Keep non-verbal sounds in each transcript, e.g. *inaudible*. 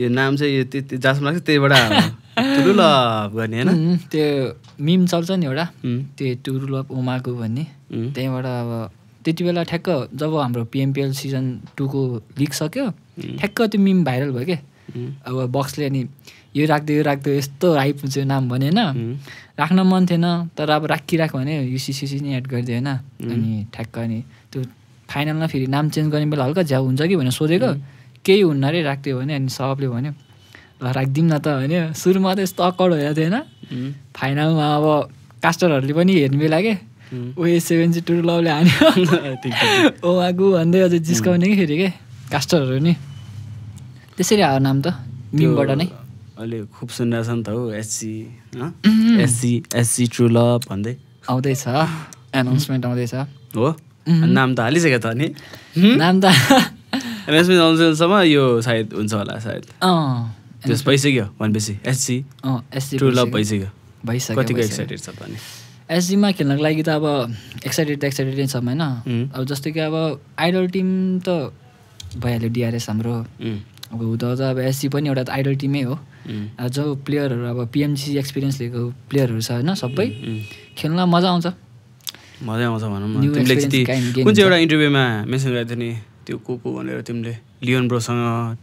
यो नाम चाहिँ यो त्यति जहाँसम्म लाग्छ त्यहीबाट टुरु लभ गर्ने होइन त्यो मिम चल्छ नि एउटा त्यो टुरु लभ उमाको भन्ने त्यहीँबाट अब त्यति बेला ठ्याक्क जब हाम्रो पिएमपिएल सिजन टूको लिग सक्यो ठ्याक्क त्यो मिम भाइरल भयो क्या अब बक्सले अनि यो राख्दै यो राख्दै यस्तो हाइप हुन्छ यो नाम भने होइन राख्न मन थिएन तर अब राखिराख भने युसिसिसी नै एड गरिदियो होइन अनि ठ्याक्क अनि त्यो फाइनलमा फेरि नाम चेन्ज गर्ने बेला हल्का झ्याउ हुन्छ कि भनेर सोधेको केही हुन्न अरे राखिदियो भने अनि सबले भन्यो ल राखिदिउँ न त होइन सुरुमा त यस्तो अकड भइरहेको थियो होइन फाइनलमा अब कास्टरहरूले पनि हेर्ने बेला के ओए सेभेन्टी टू लभले हान्यो *laughs* ओ आगु भन्दै अझ जिस्काउने कि फेरि के कास्टरहरू नि त्यसरी आयो नाम त मिमबाट नै अहिले खुब छ नि त हो SC SC SC true love भन्दै आउँदैछ एनाउन्समेन्ट आउँदैछ हो नाम त हालिसक्यो त नि नाम त एनएसपी आउन्जेलसम्म यो सायद हुन्छ होला सायद त्यस भइसक्यो भनेपछि एससी एससी टु लभ भइसक्यो भइसक्यो कतिको एक्साइटेड छ भने एसजीमा खेल्नको लागि त अब एक्साइटेड त एक्साइटेड नै छ होइन अब जस्तो कि अब आइडल टिम त भइहाल्यो डिआरएस हाम्रो अब हुँदा त अब एससी पनि एउटा त आइडल टिमै हो जो प्लेयरहरू अब पिएमसी एक्सपिरियन्स लिएको प्लेयरहरू छ होइन सबै खेल्न मजा आउँछ मजा आउँछ भनौँ न एउटा इन्टरभ्यूमा मेन्सन गरेको थियो नि त्यो को को भनेर तिमीले लियोन ब्रोसँग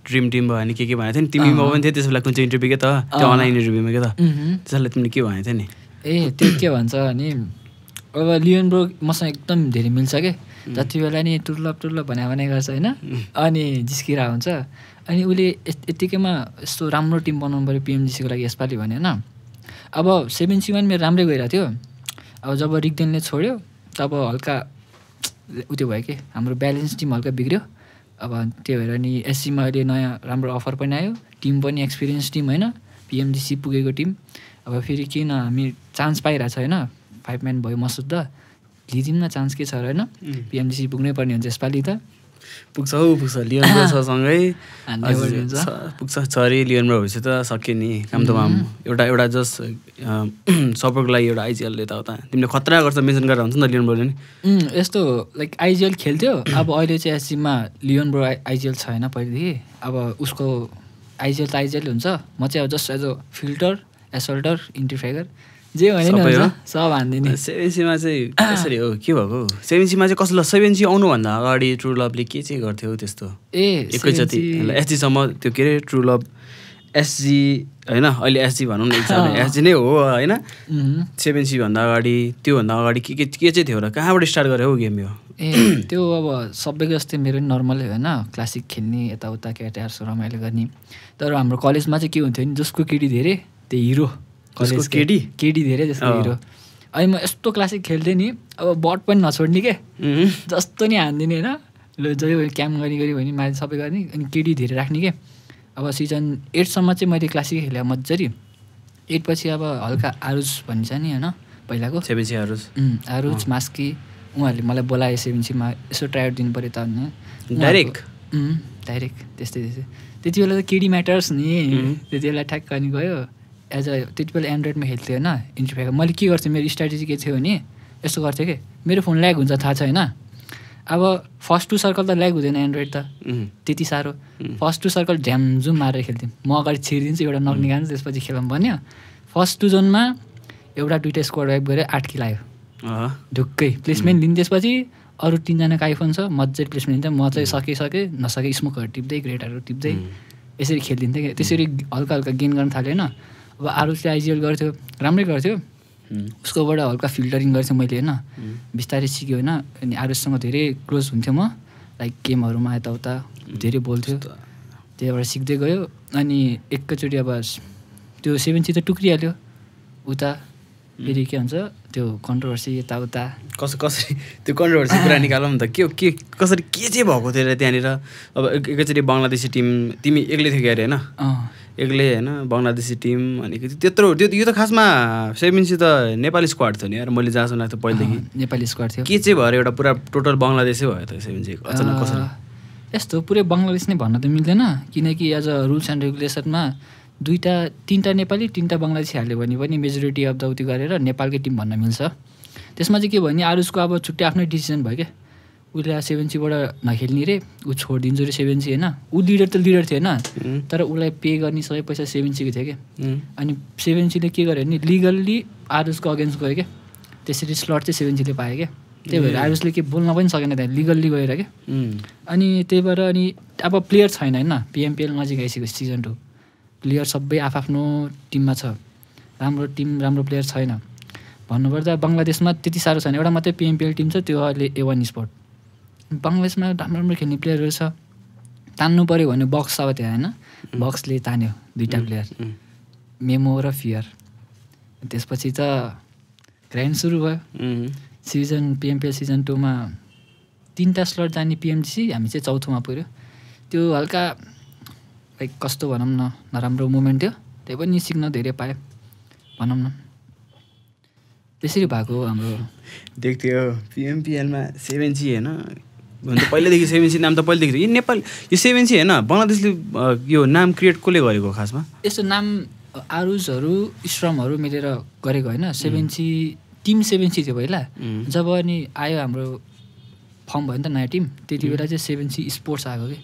ड्रिम टिम भयो भने के के भनेको थियो नि तिमीमा पनि थियो त्यसो बेला कुन चाहिँ इन्टरभ्यू के त त्यो अनलाइन इन्टरभ्यूमा के त त्यसलाई तिमीले के भनेको थियो नि ए त्यो के भन्छ भने अब लियोन ब्रो मसँग एकदम धेरै मिल्छ के जति बेला नि टुर्लप टुर्लप भने भने गर्छ होइन अनि जिस्किरा हुन्छ अनि उसले यत्तिकैमा यस्तो राम्रो टिम बनाउनु पऱ्यो पिएमजिसीको लागि यसपालि भने होइन अब सेभेन सिमा मेरो राम्रै गइरहेको थियो अब जब रिगदेनले छोड्यो तब हल्का त्यो भयो कि हाम्रो ब्यालेन्स टिम हल्का बिग्रियो अब त्यो भएर नि एससीमा अहिले नयाँ राम्रो अफर पनि आयो टिम पनि एक्सपिरियन्स टिम होइन पिएमडिसी पुगेको टिम अब फेरि किन हामी चान्स पाइरहेछ होइन फाइभ म्यान भयो मसुद्ध लिदिउँ न चान्स के छ र होइन पिएमडिसी पुग्नै पर्ने हुन्छ यसपालि त पुग्छ हौ पुग्छ लियन छ सँगै पुग्छ छ अरे लियोन ब्रो भएपछि त सक्यो नि कामतोमाम एउटा एउटा जस्ट *clears throat* सपोर्टको लागि एउटा आइजिएलले त उता तिमीले खतरा गर्छ मेन्सन गरेर हुन्छ नि त लियोन ब्रोले नि यस्तो लाइक आइजिएल खेल्थ्यो *clears throat* अब अहिले चाहिँ एससीमा लियोन ब्रो आइजिएल छ होइन पहिलेदेखि अब उसको आइजिएल त आइजिएल हुन्छ म चाहिँ अब जस्ट एज अ फिल्टर एसल्टर इन्टरफेगर जे भने सब हानिदिने सेभेन्सीमा चाहिँ कसरी हो के भएको सेभेन्सीमा चाहिँ कसलाई सेभेन्सी आउनुभन्दा अगाडि ट्रु लभले के चाहिँ गर्थ्यो त्यस्तो ए एकैचोटि एसजीसम्म त्यो के अरे ट्रु लभ एसजी होइन अहिले एसजी भनौँ न एसजी नै हो होइन सेभेन्सीभन्दा अगाडि त्योभन्दा अगाडि के के के चाहिँ थियो र कहाँबाट स्टार्ट गरे हौ गेम यो ए त्यो अब सबैको जस्तै मेरो पनि नर्मलै होइन क्लासिक खेल्ने यताउता केटाहरूसँग रमाइलो गर्ने तर हाम्रो कलेजमा चाहिँ के हुन्थ्यो नि जसको केटी धेरै त्यो हिरो कलेज केडी केडी धेरै जस्तो हिरो अनि म यस्तो क्लासिक खेल्थेँ नि अब बट पनि नछोड्ने के जस्तो नि हान्दिने होइन जहिले भयो क्याम्प गरी गरी भने माथि सबै गर्ने अनि केडी धेरै राख्ने के अब सिजन एटसम्म चाहिँ मैले क्लासिक खेलेँ मजारी एटपछि अब हल्का आरुज भन्छ नि होइन पहिलाको सेभेन्सी आरुज आरुज मास्की उहाँहरूले मलाई बोलायो सेभेन्सीमा यसो ट्राई दिनु पऱ्यो त डाइरेक्ट डाइरेक्ट त्यस्तै त्यस्तै त्यति बेला त केडी म्याटर्स नि त्यति बेला ठ्याक्क अनि गयो एज अ त्यति बेला एन्ड्रोइडमा खेल्थेँ होइन इन्टरफेयर मैले के गर्थेँ मेरो स्ट्राटेजी के थियो भने यस्तो गर्थेँ कि मेरो फोन ल्याग हुन्छ थाहा छ होइन अब फर्स्ट टू सर्कल त ल्याग हुँदैन एन्ड्रोइड त त्यति साह्रो फर्स्ट टु सर्कल झ्यामझुम मारेर खेल्थ्यौँ म अगाडि छिरिदिन्छु एउटा नग्निकाल्छु त्यसपछि खेलौँ भन्यो फर्स्ट टू जोनमा एउटा दुइटा स्क्वाड वाइप गरेर आठ कि आयो ढुक्कै प्लेसमेन्ट लिन्थ्यो त्यसपछि अरू तिनजनाको आइफोन छ मजाले प्लेसमेन्ट लिन्थ्यो म चाहिँ सकिसकेँ नसके स्मोकहरू टिप्दै ग्रेटहरू टिप्दै यसरी खेलिदिन्थेँ क्या त्यसरी हल्का हल्का गेन गर्न थाल्यो होइन अब आरुसले आइजिएल गर्थ्यो राम्रै गर्थ्यो उसकोबाट हल्का फिल्टरिङ गर्थेँ मैले होइन बिस्तारै सिक्यो होइन अनि आरुससँग धेरै क्लोज हुन्थ्यो म लाइक गेमहरूमा यताउता धेरै बोल्थ्यो त्यहाँबाट सिक्दै गयो अनि एकैचोटि अब त्यो सेभेन्सी त टुक्रिहाल्यो उता फेरि के भन्छ त्यो कन्ट्रोभर्सी यताउता कस कसरी त्यो कन्ट्रोभर्सी कुरा *laughs* निकालौँ नि त के के कसरी के चाहिँ भएको थियो अरे त्यहाँनिर अब एकैचोटि बङ्गलादेशी टिम तिमी एक्लै थियो क्यारे होइन एक्लै होइन बङ्गलादेशी टिम अनि त्यत्रो त्यो यो त खासमा सेभेन्सी त नेपाली स्क्वाड थियो नि यार मैले जहाँसम्म लाग्थ्यो पहिलेदेखि नेपाली स्क्वाड थियो के चाहिँ भयो एउटा पुरा टोटल बङ्गलादेशै भयो त सेभेन्सीको अचानक यस्तो पुरै बङ्गलादेश नै भन्न त मिल्दैन किनकि एज अ रुल्स एन्ड रेगुलेसनमा दुईवटा तिनवटा नेपाली तिनवटा बङ्गलादेशी हाल्यो भने पनि मेजोरिटी अफ द उति गरेर नेपालकै टिम भन्न मिल्छ त्यसमा चाहिँ के भयो भने आरुसको अब छुट्टै आफ्नै डिसिजन भयो क्या उसलाई सेभेन्सीबाट नखेल्ने रे ऊ छोडिदिन्छु रे सेभेन्सी होइन ऊ लिडर त लिडर थियो होइन तर उसलाई पे गर्ने सबै पैसा सेभेन्सीको थियो क्या अनि सेभेन्सीले के गर्यो भने लिगल्ली आरुसको अगेन्स्ट गयो क्या त्यसरी स्लट चाहिँ सेभेन्सीले पायो क्या त्यही भएर आरुसले के बोल्न पनि सकेन त्यहाँ लिगल्ली गएर क्या अनि त्यही भएर अनि अब प्लेयर छैन होइन पिएमपिएल नजिक आइसक्यो सिजन टू प्लेयर सबै आफआफ्नो टिममा छ राम्रो टिम राम्रो प्लेयर छैन भन्नुपर्दा बङ्गलादेशमा त्यति साह्रो छैन एउटा मात्रै पिएमपिएल टिम छ त्यो अहिले ए वान स्पोर्ट बङ्गलादेशमा राम्रो राम्रो खेल्ने प्लेयरहरू छ तान्नु पऱ्यो भने बक्स अब त्यहाँ होइन बक्सले तान्यो दुइटा प्लेयर मेमो र फियर त्यसपछि त ग्राइन्ड सुरु भयो सिजन पिएमपिएल सिजन टूमा तिनवटा स्लट जाने पिएमसी हामी चाहिँ चौथोमा पुऱ्यो त्यो हल्का लाइक कस्तो भनौँ न नराम्रो मुमेन्ट थियो त्यही पनि सिक्न धेरै पायो भनौँ न त्यसरी भएको हाम्रो *laughs* देख्थ्यो पिएमपिएलमा सेभेन जी होइन हुन त पहिल्यैदेखि सेभेन्सी नाम त पहिल्यैदेखि यो नेपाल यो सेभेन्सी होइन बङ्गलादेशले यो नाम क्रिएट कसले गरेको खासमा यस्तो नाम आरुजहरू श्रमहरू मिलेर गरेको होइन सेभेन्सी टिम सेभेन्सी थियो पहिला जब अनि आयो हाम्रो फर्म भयो नि त नयाँ टिम त्यति बेला चाहिँ सेभेन्सी स्पोर्ट्स आएको कि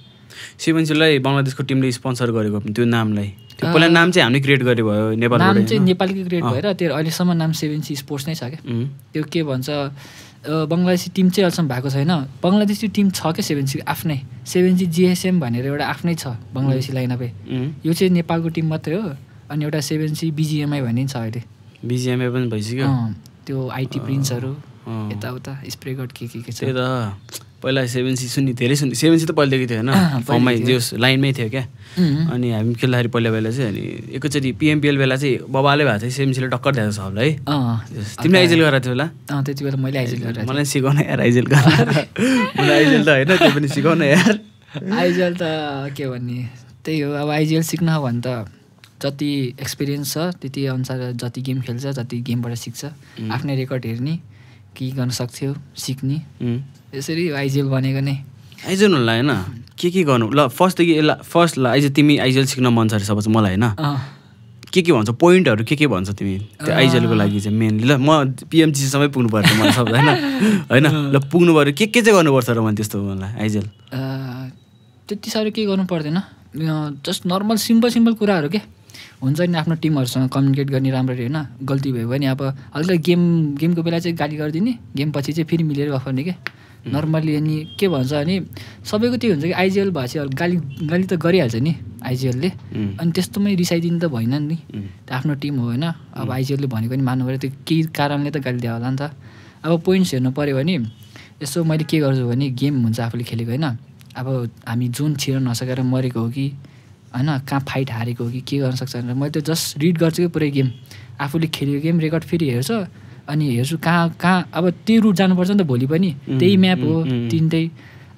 सेभेन्सीलाई बङ्गलादेशको टिमले स्पोन्सर गरेको त्यो नामलाई पहिला नाम चाहिँ हामीले क्रिएट गरेको भयो नेपाल नाम चाहिँ नेपालकै क्रिएट भएर त्यो अहिलेसम्म नाम सेभेन्सी स्पोर्ट्स नै छ क्या त्यो के भन्छ बङ्गलादेशी टिम चाहिँ अहिलेसम्म भएको छैन बङ्गलादेशी टिम छ क्या सेभेन सिक्स आफ्नै सेभेन सिक्स जिएसएम भनेर एउटा आफ्नै छ बङ्गलादेशी लाइनअपै यो चाहिँ नेपालको टिम मात्रै हो अनि एउटा सेभेन सिक्स बिजिएमआई भन्ने छ अहिले बिजिएमआई पनि भइसक्यो त्यो आइटी प्रिन्सहरू यताउता स्प्रे गट के के के छ पहिला सेभेन सी सुनि धेरै सुनि सेभेन सी त पहिलेदेखि थियो होइन फर्ममै त्यो लाइनमै थियो क्या अनि हामी खेल्दाखेरि पहिला बेला चाहिँ अनि एकैचोटि पिएमपिएल बेला चाहिँ बबाले भएको थियो सेभेन सीले टक्कर दिएको छ होला है तिमीले आइजेल गराएको थियो होला त्यति बेला मैले आइजेल गरेँ मलाई सिकाउन यार आइजेल मलाई आइजेल त होइन त्यो पनि सिकाउन यार आइजेल त के भन्ने त्यही हो अब आइजिएल सिक्न हो भने त जति एक्सपिरियन्स छ त्यति अनुसार जति गेम खेल्छ जति गेमबाट सिक्छ आफ्नै रेकर्ड हेर्ने के गर्न सक्थ्यो सिक्ने यसरी आइजिएल भनेको नै आइजन होला होइन के के गर्नु ल फर्स्टदेखि यसलाई फर्स्ट ल आइजेल तिमी आइजल सिक्न मन छ अरे सपोज मलाई होइन के के भन्छ पोइन्टहरू के के भन्छ तिमी त्यो आइजलको लागि चाहिँ मेनली ल म पिएमजिसीसम्मै पुग्नु पर्यो मलाई सब होइन होइन ल पुग्नु पऱ्यो के के चाहिँ गर्नुपर्छ र मैले त्यस्तो मलाई आइजल त्यति साह्रो केही गर्नु पर्दैन जस्ट नर्मल सिम्पल सिम्पल कुराहरू के हुन्छ नि आफ्नो टिमहरूसँग कम्युनिकेट गर्ने राम्ररी होइन गल्ती भयो भने अब अलिकति गेम गेमको बेला चाहिँ गाली गरिदिने गेम पछि चाहिँ फेरि मिलेर गफर्ने क्या नर्मल्ली mm. अनि के भन्छ अनि सबैको त्यही हुन्छ कि आइजिएल भएपछि गाली गाली त गरिहाल्छ नि आइजिएलले mm. अनि त्यस्तोमै रिसाइदिनु त भएन नि mm. त आफ्नो टिम हो होइन अब आइजिएलले भनेको नि मान्नु पऱ्यो त्यो केही कारणले त गाली दिए होला नि त अब पोइन्ट्स हेर्नु पऱ्यो भने यसो मैले के गर्छु भने गेम हुन्छ आफूले खेलेको होइन अब हामी जोन छिर नसकेर मरेको हो कि होइन कहाँ फाइट हारेको हो कि के गर्न सक्छ भनेर मैले त्यो जस्ट रिड गर्छु कि पुरै गेम आफूले खेलेको गेम रेकर्ड फेरि हेर्छ अनि हेर्छु कहाँ कहाँ अब त्यही रुट जानुपर्छ नि त भोलि पनि त्यही म्याप हो तिनटै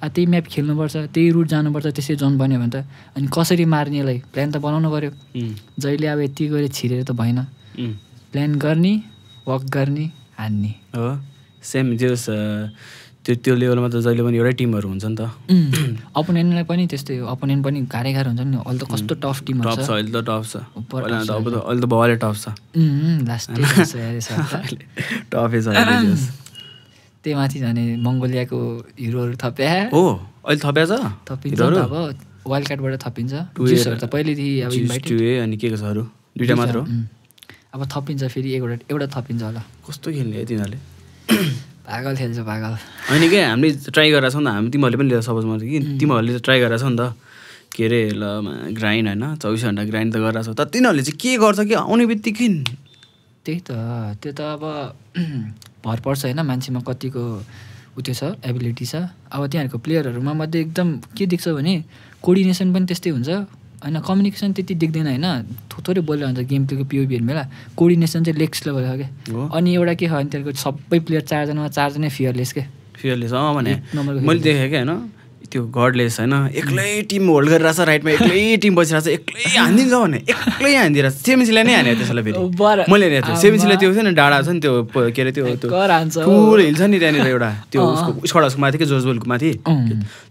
त्यही म्याप खेल्नुपर्छ त्यही रुट जानुपर्छ त्यसै जाउनु बन्यो भने त अनि कसरी मार्नेलाई प्लान त बनाउनु पऱ्यो जहिले अब यति गएर छिरेर त भएन प्लान गर्ने वक गर्ने हान्ने हो सेम जो त्यो त्यो लेभलमा त जहिले पनि एउटै टिमहरू हुन्छ नि त अपोनेन्टलाई पनि त्यस्तै हो अपोनेन्ट पनि गाह्रै गाह्रो हुन्छ नि अहिले त कस्तो टफ टिम टफ छ अहिले त टफ छ अहिले त भलै टफ छ टफै छ त्यही माथि झन् मङ्गोलियाको हिरोहरू थप्या हो अहिले थप्या छ थपिन्छ अब वाइल्ड कार्डबाट थपिन्छ जुसहरू त पहिलेदेखि अनि के के दुइटा मात्र हो अब थपिन्छ फेरि एउटा एउटा थपिन्छ होला कस्तो खेल्ने तिनीहरूले पागल खेल्छ पागल होइन कि हामीले ट्राई गरेर छौँ नि त हामी तिमीहरूले पनि लिएर सपोज मैले कि तिमीहरूले त ट्राई गरेर छौ नि त के अरे ल ग्राइन्ड होइन चौबिस घन्टा ग्राइन्ड त गरेर छौ तर तिनीहरूले चाहिँ के गर्छ कि आउने बित्तिकै त्यही त त्यो त अब *clears throat* भर पर्छ होइन मान्छेमा कतिको ऊ त्यो छ एबिलिटी छ अब तिनीहरूको प्लेयरहरूमा मध्ये एकदम के देख्छ भने कोर्डिनेसन पनि त्यस्तै हुन्छ होइन कम्युनिकेसन त्यति देख्दैन होइन थोरै बोलेर हुन्छ गेम प्लेको पिओबीहरू मेला कोर्डिनेसन चाहिँ लेक्स लेभल छ क्या अनि एउटा के छ भने त्यहाँको सबै प्लेयर चारजनामा चारजना फियरलेस के फियरलेस अँ भने मैले देखेँ क्या होइन त्यो गडलेस होइन एक्लै टिम होल्ड गरिरहेछ राइटमा एक्लै *laughs* टिम बसिरहेको छ एक्लै हानिदिन्छ भने एक्लै हानिदिरहेछ सेमिसीलाई नै हाने त्यसलाई फेरि मैले हेरेको थिएँ सेमिसीलाई त्यो नि डाँडा छ नि त्यो के अरे त्यो त्यो ठुलो हिल छ नि त्यहाँनिर एउटा त्यो उसको सडकको माथि कि जोजबोलको माथि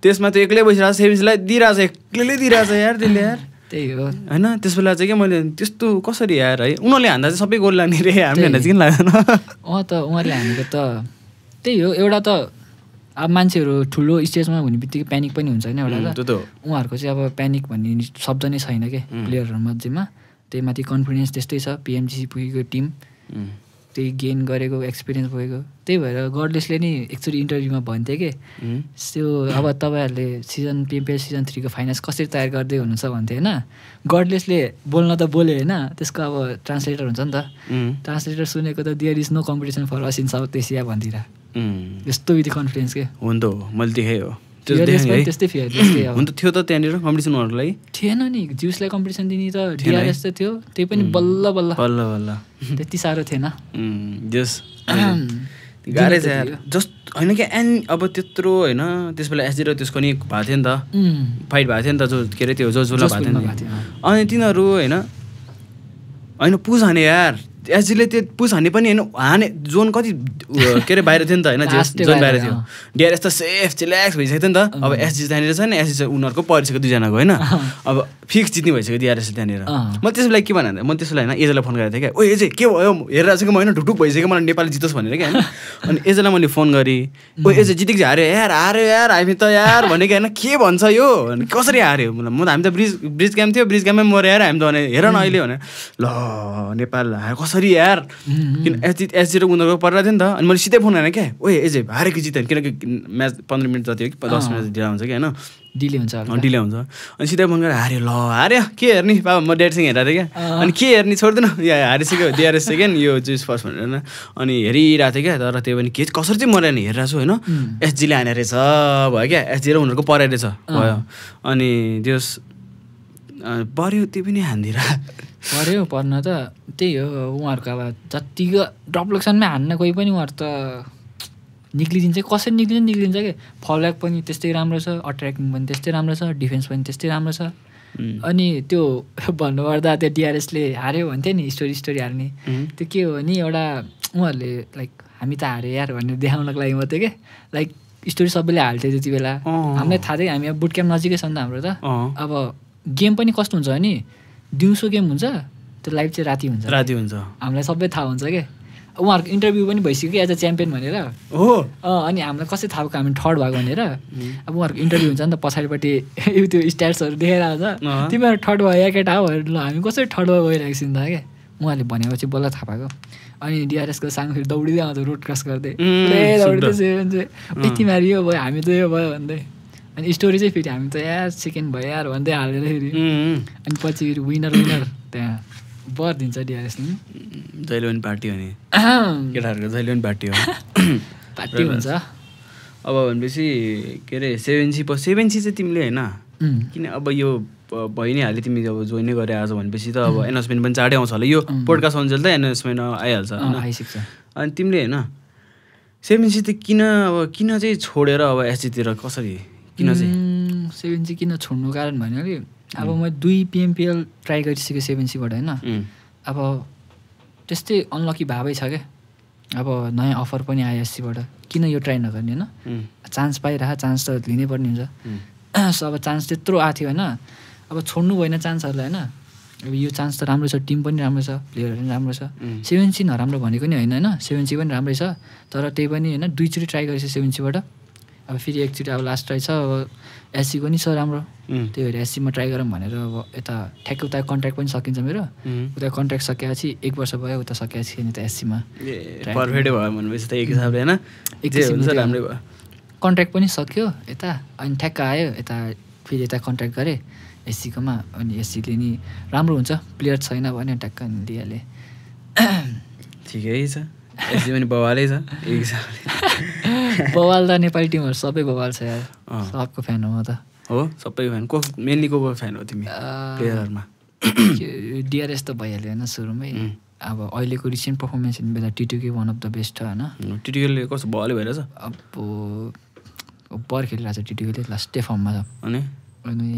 त्यसमा त्यो एक्लै बसिरहेको छ सेमिसीलाई दिइरहेछ एक्लैले दिइरहेछ यार त्यसले यार त्यही हो होइन त्यस बेला चाहिँ क्या मैले त्यस्तो कसरी यार है उनीहरूले हान्दा चाहिँ सबै गोल लाने रे हामीले हान्दा चाहिँ किन लाग्दैन अँ त उहाँले हानेको त त्यही हो एउटा त अब मान्छेहरू ठुलो स्टेजमा हुने बित्तिकै प्यानिक पनि हुन्छ होइन एउटा उहाँहरूको चाहिँ अब प्यानिक भन्ने शब्द नै छैन क्या प्लेयरहरू मध्येमा त्यही माथि कन्फिडेन्स त्यस्तै छ पिएमजिसी पुगेको टिम त्यही गेन गरेको एक्सपिरियन्स भएको त्यही भएर गडलेसले नि एकचोटि इन्टरभ्यूमा भन्थ्यो कि त्यो अब तपाईँहरूले सिजन पिएमपिएल सिजन थ्रीको फाइनेन्स कसरी तयार गर्दै हुनुहुन्छ भन्थ्यो होइन गडलेसले बोल्न त बोल्यो होइन त्यसको अब ट्रान्सलेटर हुन्छ नि त ट्रान्सलेटर सुनेको त there is no competition for us in South Asia भनिदिएर Mm. यस्तो विथ कन्फिडेन्स के हुन त हो मैले देखेँ हो त्यस्तै फेयर हुन त थियो त त्यहाँनिर लागि थिएन नि जिउसलाई कम्पिटिसन दिने त डिआरएस त थियो त्यही पनि mm. बल्ल बल्ल बल्ल बल्ल त्यति साह्रो थिएन जस mm, गाह्रै छ जस्ट होइन क्या एन अब त्यत्रो होइन त्यस बेला एसजी र त्यसको नि भएको थियो नि त फाइट भएको थियो नि त जो के अरे त्यो जो जोला भएको थियो अनि तिनीहरू होइन होइन पुज हाने यार एसजीले त्यो पुस हान्ने पनि होइन हाने जोन कति के अरे बाहिर थियो नि त होइन जोन बाहिर थियो डिआरएस त सेफ चिल्याक्स भइसकेको थियो नि त अब एसजी त्यहाँनिर छ नि एसजी उनीहरूको परिसक्यो दुईजनाको होइन अब फिक्स जित्ने भइसक्यो डिआरएस त्यहाँनिर म त्यसो भए के भने म त्यसो बेला होइन एजलाई फोन गरेको थिएँ क्या ओ एजे के भयो हेरेर चाहिँ म होइन ढुकुक भइसक्यो मलाई नेपाली जितोस् भनेर क्या होइन अनि एजेलाई मैले फोन गरेँ ओ एजे जितेको चाहिँ हार्यो यार हार्यो यार हामी त यार भने भनेको होइन के भन्छ यो कसरी हार्यो मलाई म त हामी त ब्रिज ब्रिज गेम थियो ब्रिज गेममै मऱ्यो हामी त भने हेर न अहिले भने ल नेपाल हार कसरी कसरी यार किन एच एच जिरो उनीहरूको परिरहेको थियो नि त अनि मैले सिधै फोन आएन क्या ओए एजे हारेको जित्यो किनकि म्याच पन्ध्र मिनट जति हो कि दस मिनट ढिला हुन्छ कि होइन डिले हुन्छ डिले हुन्छ अनि सिधै फोन गरेर हार्यो ल हार्यो के हेर्ने बाबा म डेडसँग हेरेको थिएँ क्या अनि के हेर्ने छोड्दैन या हारिसक्यो डिआरएस सेकेन्ड यो जुस फर्स्ट भनेर अनि हेरिरहेको थिएँ क्या तर त्यो पनि के कसरी चाहिँ मैले हेरिरहेको छु होइन एचजीले हाने रहेछ भयो क्या एचजी र उनीहरूको परेर रहेछ भयो अनि त्यस पऱ्यो त्यो पनि हानिदिएर पऱ्यो पर्न त त्यही हो उहाँहरूको अब जत्तिको डप्लोक्सनमै हान्न कोही पनि उहाँहरू त निक्लिदिन्छ कसरी निक्लिन्छ निक्लिन्छ कि फलब्याक पनि त्यस्तै राम्रो छ अट्र्याक्टिङ पनि त्यस्तै राम्रो छ डिफेन्स पनि त्यस्तै राम्रो छ अनि त्यो *laughs* भन्नुपर्दा त्यो डिआरएसले हार्यो भन्थ्यो नि स्टोरी स्टोरी हार्ने त्यो के हो नि एउटा उहाँहरूले लाइक हामी त हारे यार भनेर देखाउनको लागि मात्रै के लाइक स्टोरी सबैले हाल्थ्यो त्यति बेला हामीलाई थाहा थियो हामी अब बुट क्याम्प नजिकै छ नि त हाम्रो त अब गेम पनि कस्तो हुन्छ भने दिउँसो गेम हुन्छ त्यो लाइभ चाहिँ राति हुन्छ राति हुन्छ हामीलाई सबै थाहा हुन्छ क्या उहाँहरूको इन्टरभ्यू पनि भइसक्यो कि एज अ च्याम्पियन भनेर हो अनि हामीलाई कसरी थाहा भएको हामी थर्ड भएको भनेर अब उहाँहरूको इन्टरभ्यू हुन्छ नि त पछाडिपट्टि *laughs* त्यो स्ट्याट्सहरू देखेर आउँछ तिमीहरू थर्ड भयो या केटा हो ल हामी कसरी थर्ड भयो गइरहेको नि त क्या उहाँले भनेपछि बल्ल थाहा पाएको अनि डिआरएसको साङ फेरि दौडिँदै आउँछ रोड क्रस गर्दै तिमीहरू यो भयो हामी त यो भयो भन्दै अनि स्टोरी चाहिँ फेरि हामी त यार सेकेन्ड भयो यार भन्दै हालेर फेरि अनि पछि फेरि विनर विनर त्यहाँ बर दिन्छ जहिले पनि पार्टी हो नि केटाहरूको पनि पार्टी हो *coughs* पार्टी हुन्छ अब भनेपछि के अरे सेभेन सी प सेभेन सी चाहिँ तिमीले होइन किन अब यो भइ नै हाल्यो तिमी अब जोइन गरे आज भनेपछि त अब एनाउन्समेन्ट पनि चाँडै आउँछ होला यो पोडकास्ट अन्जेल त एनाउन्समेन्ट आइहाल्छ आइसक्छ अनि तिमीले होइन सेभेन सी त किन अब किन चाहिँ छोडेर अब एसजीतिर कसरी किन चाहिँ सेभेन सी किन छोड्नु कारण कि अब म दुई पिएमपिएल ट्राई गरिसकेँ सेभेन सीबाट होइन अब त्यस्तै अनलकी भावै छ क्या अब नयाँ अफर पनि आयो एससीबाट किन यो ट्राई नगर्ने होइन चान्स पाइरह चान्स त लिनै पर्ने हुन्छ *clears throat* सो अब चान्स त्यत्रो आएको थियो होइन अब छोड्नु भएन चान्सहरूलाई होइन अब यो चान्स त राम्रो छ टिम पनि राम्रो छ प्लेयरहरू पनि राम्रो छ सेभेन सी नराम्रो भनेको नि होइन होइन सेभेन सी पनि राम्रै छ तर त्यही पनि होइन दुईचोटि ट्राई गरेको सेभेन सीबाट अब फेरि एकचोटि अब लास्ट ट्राई छ अब एससीको पनि छ राम्रो त्यही भएर एससीमा ट्राई गरौँ भनेर अब यता ठ्याक्कै उता कन्ट्र्याक्ट पनि सकिन्छ मेरो उता कन्ट्र्याक्ट सकिएपछि एक वर्ष भयो उता सकिएपछि नि त एससीमा पर्फेक्टै भयो भनेपछि त एक हिसाबले होइन एक राम्रै भयो कन्ट्र्याक्ट पनि सक्यो यता अनि ठ्याक्क आयो यता फेरि यता कन्ट्याक्ट गरेँ एससीकोमा अनि एससीले नि राम्रो हुन्छ प्लेयर छैन भने ठ्याक्क अनि ठिकै छ एससी पनि बवालै छ एक हिसाबले *laughs* बवाल त नेपाली टिमहरू सबै बवाल छ यार सबको फ्यान हो म त हो सबै फ्यान को मेनली को फ्यान हो तिमी प्लेयरहरूमा डिआरएस त भइहाल्यो होइन सुरुमै अब अहिलेको रिसेन्ट पर्फर्मेन्स हेर्ने बेला टिटुके वान अफ द बेस्ट छ होइन टिटुकेले कस्तो भले भइरहेछ अब पर खेलिरहेको छ टिटुकेले लास्टै फर्ममा छ अनि अनि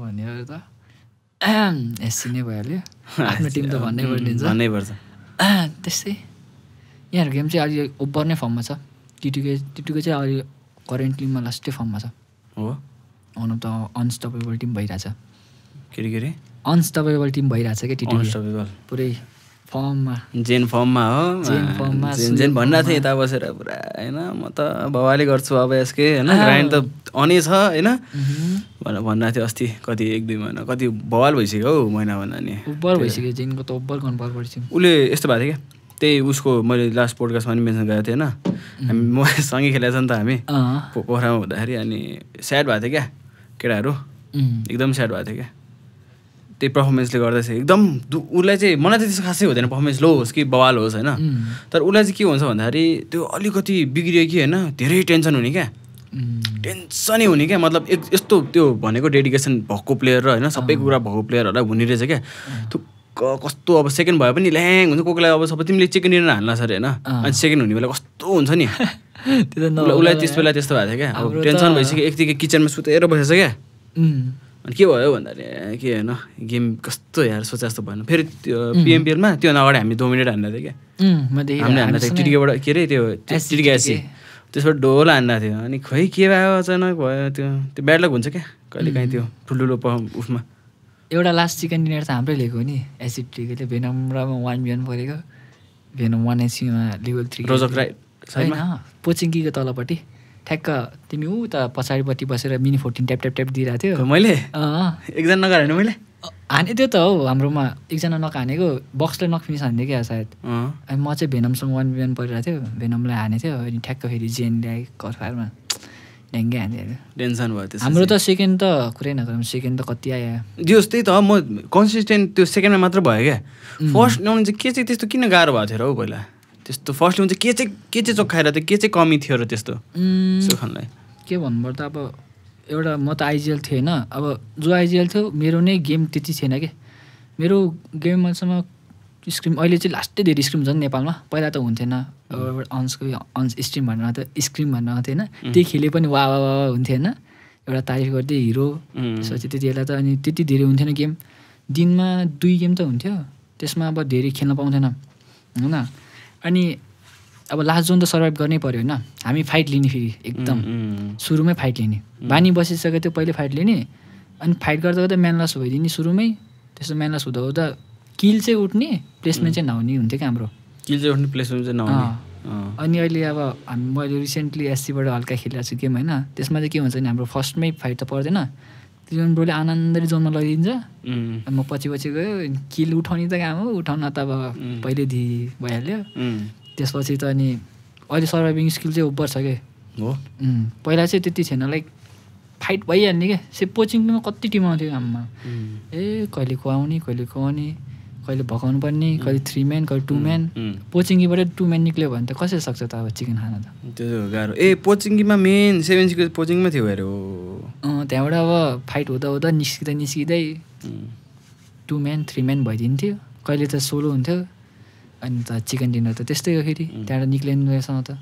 भनेर त एससी नै भइहाल्यो *laughs* आफ्नो टिम त भन्नै भन्नै पर्छ त्यस्तै यहाँहरूको गेम चाहिँ अलि ओभर नै फर्ममा छ टिटुके टिटुके चाहिँ अलि करेन्टलीमा लास्टै फर्ममा छ हो अफ द अनस्टपेबल टिम भइरहेछ के अरे के अरे अनस्टपेबल टिम भइरहेछ क्या टिटु पुरै फर्ममा जेन फर्ममा हो जेन फर्ममा जेन जेन भनिरहेको थिएँ यता बसेर पुरा होइन म त बाबाले गर्छु अब यसकै होइन ग्राइन्ड त अनै छ होइन भनेर भन्दा थियो अस्ति कति एक दुई महिना कति बवाल भइसक्यो हौ महिना भन्दा नि ओभर भइसक्यो जेनको त ओभर गर्नु पर्छ उसले यस्तो भएको थियो क्या त्यही उसको मैले लास्ट पोडकास्टमा पनि मेन्सन गरेको थिएँ होइन हामी म सँगै खेलेको छ नि त हामी पोखरामा हुँदाखेरि अनि स्याड भएको थियो क्या केटाहरू एकदम स्याड भएको थियो क्या त्यही पर्फर्मेन्सले गर्दा चाहिँ एकदम उसलाई चाहिँ मलाई चाहिँ त्यस्तो खासै हुँदैन पर्फर्मेन्स लो होस् कि बवाल होस् होइन तर उसलाई चाहिँ के हुन्छ भन्दाखेरि त्यो अलिकति बिग्रियो कि होइन धेरै टेन्सन हुने क्या टेन्सनै हुने क्या मतलब यस्तो त्यो भनेको डेडिकेसन भएको प्लेयर र होइन सबै कुरा भएको प्लेयरहरूलाई हुने रहेछ क्या कस्तो अब सेकेन्ड भए पनि ल्याङ हुन्छ कोही कोहीलाई अब सबै तिमीले चिकन डिनर छ अरे होइन अनि सेकेन्ड हुने बेला कस्तो हुन्छ नि *laughs* उसलाई त्यस बेला त्यस्तो भएको थियो क्या अब टेन्सन भइसक्यो एकतिकै किचनमा सुतेर बसेछ क्या अनि के भयो भन्दाखेरि के होइन गेम कस्तो यार सोचे जस्तो भएन फेरि त्यो पिएमपिएलमा त्योभन्दा अगाडि हामी डोमिनेट हान्दा थियो क्या हामीले हान्दा थियो टिटिकेबाट के अरे त्यो टिटिकेसी त्यसबाट डोल हान्दा थियो अनि खोइ के भयो अचानक भयो त्यो त्यो ब्याड लक हुन्छ क्या कहिले काहीँ त्यो ठुल्ठुलो प उफमा एउटा लास्ट चिकन डिनर त हाम्रै लिएको हो नि एसिड भेनम र वान बिहान परेको भेनम वान एसीमा लेभल थ्री होइन पोचिङकीको तलपट्टि ठ्याक्क तिमी ऊ त पछाडिपट्टि बसेर mini fourteen tap tap tap दिइरहेको थियो मैले एकजना नगराएन मैले हाने त्यो त हो हाम्रोमा एकजना नखानेको बक्सले नखिनिस हान्थ्यो क्या सायद अनि म चाहिँ भेनमसँग वान बिहान परिरहेको थियो भेनमलाई हानेको थियो अनि ठ्याक्क फेरि जेन ल्याएँ घरफायरमा ढ्याङ्गै हानिहाल्यो टेन्सन भयो हाम्रो त सेकेन्ड त कुरै नगरौँ सेकेन्ड त कति आयो दियोस् त्यही त म कन्सिस्टेन्ट त्यो सेकेन्डमा मात्र भयो क्या फर्स्ट ल्याउनु चाहिँ के चाहिँ त्यस्तो किन गाह्रो भएको थियो र हौ पहिला त्यस्तो फर्स्ट ल्याउनु चाहिँ के चाहिँ के चाहिँ चोखाएर थियो के चाहिँ कमी थियो र त्यस्तो सुखनलाई के भन्नुपर्दा अब एउटा म त आइजिएल थिएँ होइन अब जो आइजिएल थियो मेरो नै गेम त्यति थिएन क्या मेरो गेम मसँग स्क्रिम अहिले चाहिँ लास्टै धेरै स्क्रिम हुन्छ नि नेपालमा पहिला त हुन्थेन अन्स अन्सको अन्स स्ट्रिम भन्नु आउँथ्यो स्क्रिम भन्नु आउँथ्यो होइन त्यही खेले पनि वा वा वा हुन्थ्यो होइन एउटा तारिफ गर्थ्यो हिरो त्यसपछि त्यति बेला त अनि त्यति धेरै हुन्थेन गेम दिनमा दुई गेम त हुन्थ्यो त्यसमा अब धेरै खेल्न पाउँथेन होइन अनि अब लास्ट जोन त सर्भाइभ गर्नै पऱ्यो होइन हामी फाइट लिने फेरि एकदम सुरुमै फाइट लिने बानी बसिसकेको थियो पहिले फाइट लिने अनि फाइट गर्दा गर्दा म्यानलस भइदिने सुरुमै त्यस्तो म्यानलस हुँदा हुँदा किल चाहिँ उठ्ने प्लेसमेन्ट चाहिँ नहुने हुन्थ्यो क्या हाम्रो किल चाहिँ उठ्ने प्लेसमेन्ट चाहिँ नहुने अनि अहिले अब हामी मैले रिसेन्टली एससीबाट हल्का खेलिरहेको छु गेम होइन त्यसमा चाहिँ के हुन्छ भने हाम्रो फर्स्टमै फाइट त पर्दैन त्यो ब्रोले आनन्दले जोनमा लगिदिन्छ म पछि पछि गयो किल उठाउने त काम हो उठाउन त अब दि भइहाल्यो त्यसपछि त अनि अहिले सर्भाइभिङ स्किल चाहिँ छ क्या हो पहिला चाहिँ त्यति छैन लाइक फाइट भइहाल्ने क्या से कोचिङमा कति टिम आउँथ्यो हाम्रो ए कहिले को आउने कहिले को आउने कहिले भगाउनु पर्ने कहिले थ्री म्यान कहिले टु म्यान पोचिङ्गीबाट टु म्यान निक्ल्यो भने त कसरी सक्छ त अब चिकन खान त त्यो गाह्रो ए पोचिङ्गीमा मेन सेभेन सिक्स पोचिङमा थियो अरे त्यहाँबाट अब फाइट हुँदा हुँदा निस्किँदै निस्किँदै टु म्यान थ्री म्यान भइदिन्थ्यो कहिले त सोलो हुन्थ्यो अनि त चिकन डिनर त त्यस्तै हो फेरि त्यहाँबाट निक्लिँदैसँग त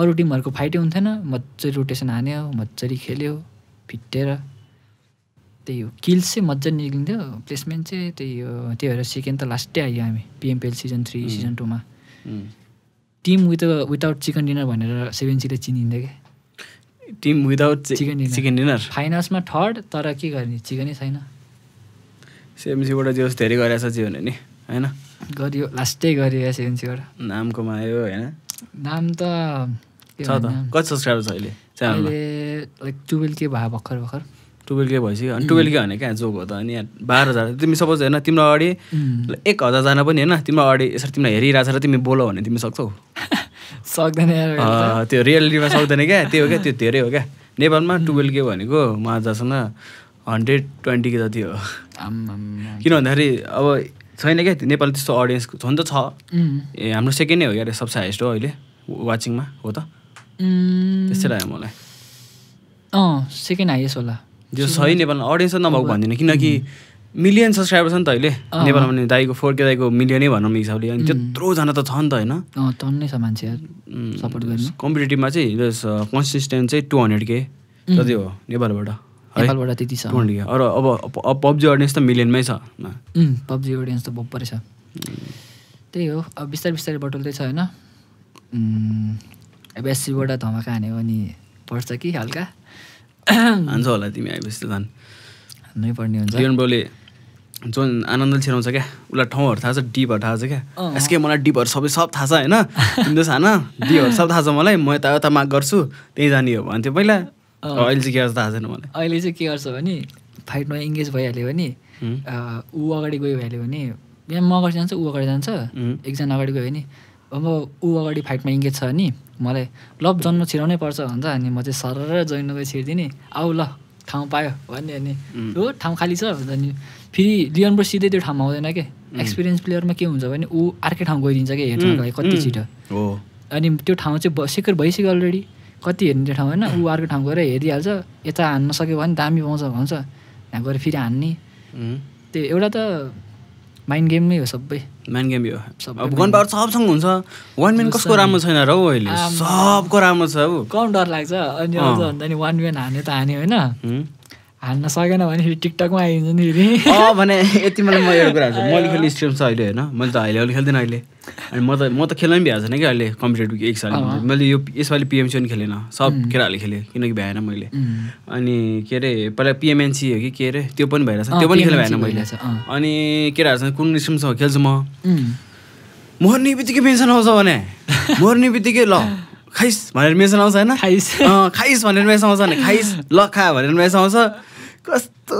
अरू टिमहरूको फाइटै हुन्थेन मजाले रोटेसन हान्यो मजाले खेल्यो फिटेर त्यही हो किल्स चाहिँ मजा निक्लिन्थ्यो प्लेसमेन्ट चाहिँ त्यही हो त्यही भएर सेकेन्ड त लास्टै आयो हामी पिएमपिएल सिजन थ्री सिजन टूमा team with without chicken dinner भनेर सेभेन सिले चिनिन्थ्यो क्या team without chicken chicken dinner फाइनल्समा थर्ड तर के गर्ने चिकनै छैन सेभेन्सीबाट जे होस् धेरै गरेछ जे हुने नि होइन गरियो लास्टै गरियो सेभेन्सीबाट नाम कमायो होइन नाम त त कति सब्सक्राइबर छ अहिले लाइक टुवेल्भ के भयो भर्खर भर्खर टुवेल्भ के भइसक्यो अनि टुवेल्भ के भने क्या जोग हो त अनि यहाँ बाह्र हजार तिमी सपोज होइन तिम्रो अगाडि एक हजारजना पनि होइन तिम्रो अगाडि यसरी तिमीलाई हेरिरहेको छ र तिमी बोलो भने तिमी सक्छौ *laughs* सक्दैन त्यो रियालिटीमा सक्दैन क्या त्यो हो क्या त्यो धेरै हो क्या नेपालमा टुवेल्भ के भनेको म जहाँसँग हन्ड्रेड ट्वेन्टी के जति हो किन भन्दाखेरि अब छैन क्या नेपाल त्यस्तो अडियन्स छ नि त छ ए हाम्रो नै हो क्या सबसे हाइस्ट हो अहिले वाचिङमा हो त त्यस्तै लाग्यो मलाई अँ सेकेन्ड हाइएस्ट होला जो सही नेपालमा अडियन्स नभएको भन्दिनँ किनकि मिलियन सब्सक्राइबर छ नि त अहिले नेपालमा दाईको फोर के दाईको मिलियनै भनौँ हिसाबले अनि त्यत्रोजना त छ नि त होइन कम्पिटेटिभमा चाहिँ कन्सिस्टेन्ट चाहिँ टु हन्ड्रेड के जति हो नेपालबाट नेपालबाट त्यति छ र अब पब्जी अडियन्स त मिलियनमै छ पब्जी अडियन्स त भोपरै छ त्यही हो अब बिस्तारै बिस्तारै बटुल्दै छ होइन अब एससीबाट धमाका हान्यो अनि पर्छ कि हल्का हान्छौ होला तिमी आएपछि त झन् हान्नै पर्ने हुन्छ किरण ब्रोले जुन आनन्द छिराउँछ क्या उसलाई ठाउँहरू थाहा छ डिपहरू थाहा छ क्या एसके मलाई डिपहरू सबै सब थाहा छ होइन सुन्दैछ होइन डिपहरू सब थाहा छ मलाई म यता यता माग गर्छु त्यहीँ जाने हो भन्थ्यो पहिला अहिले चाहिँ के गर्छ थाहा छैन मलाई अहिले चाहिँ के गर्छ भने फाइटमा इङ्गेज भइहाल्यो भने ऊ अगाडि गयो भइहाल्यो भने यहाँ म अगाडि जान्छ ऊ अगाडि जान्छ एकजना अगाडि गयो भने अब ऊ अगाडि फाइटमा इङ्गेज छ भने मलाई लभ जन्म छिराउनै पर्छ भन्छ अनि म चाहिँ सरर जैन गई छिरिदिने आऊ ल ठाउँ पायो भन्ने अनि हो ठाउँ खाली छ भन्छ अनि फेरि लियोनबाट सिधै त्यो ठाउँमा आउँदैन क्या एक्सपिरियन्स प्लेयरमा के हुन्छ भने ऊ अर्कै ठाउँ गइदिन्छ क्या हेर्नुको लागि कति छिटो हो अनि त्यो ठाउँ चाहिँ सिकर भइसक्यो अलरेडी कति हेर्ने त्यो ठाउँ होइन ऊ अर्को ठाउँ गएर हेरिहाल्छ यता हान्न सक्यो भने दामी पाउँछ भन्छ त्यहाँ गएर फेरि हान्ने त्यो एउटा त माइन्ड गेम नै हो सबै माइन्ड गेम हो सब अब गन पावर सबसँग हुन्छ वान म्यान कसको राम्रो छैन र हौ अहिले सबको राम्रो छ हौ कम डर लाग्छ अनि अझ भन्दा नि वान म्यान हाने त हाने होइन हान्न सकेन भने फेरि टिकटकमा आइदिन्छ नि फेरि भने यति मलाई म एउटा कुरा *laughs* मैले खेल्ने स्ट्रिम छ अहिले होइन मैले त अहिले अलिक खेल्दिनँ अहिले अनि म त म त खेल्न पनि भ्याएको छैन कि अहिले कम्पिटेटिभ एक साल मैले यो यसपालि पिएमसी पनि खेलेन सब केटाहरूले खेलेँ किनकि भ्याएन मैले अनि के अरे पहिला पिएमएनसी हो कि के अरे त्यो पनि भइरहेछ त्यो पनि खेल्नु भएन मैले अनि केटाहरूसँग कुन स्ट्रिमसँग खेल्छु म मर्ने बित्तिकै पेन्सन आउँछ भने *laughs* मर्ने बित्तिकै ल खाइस भनेर मेसन आउँछ होइन खाइस खाइस भनेर मेसन आउँछ भने खाइस ल खा भनेर मेसन आउँछ कस्तो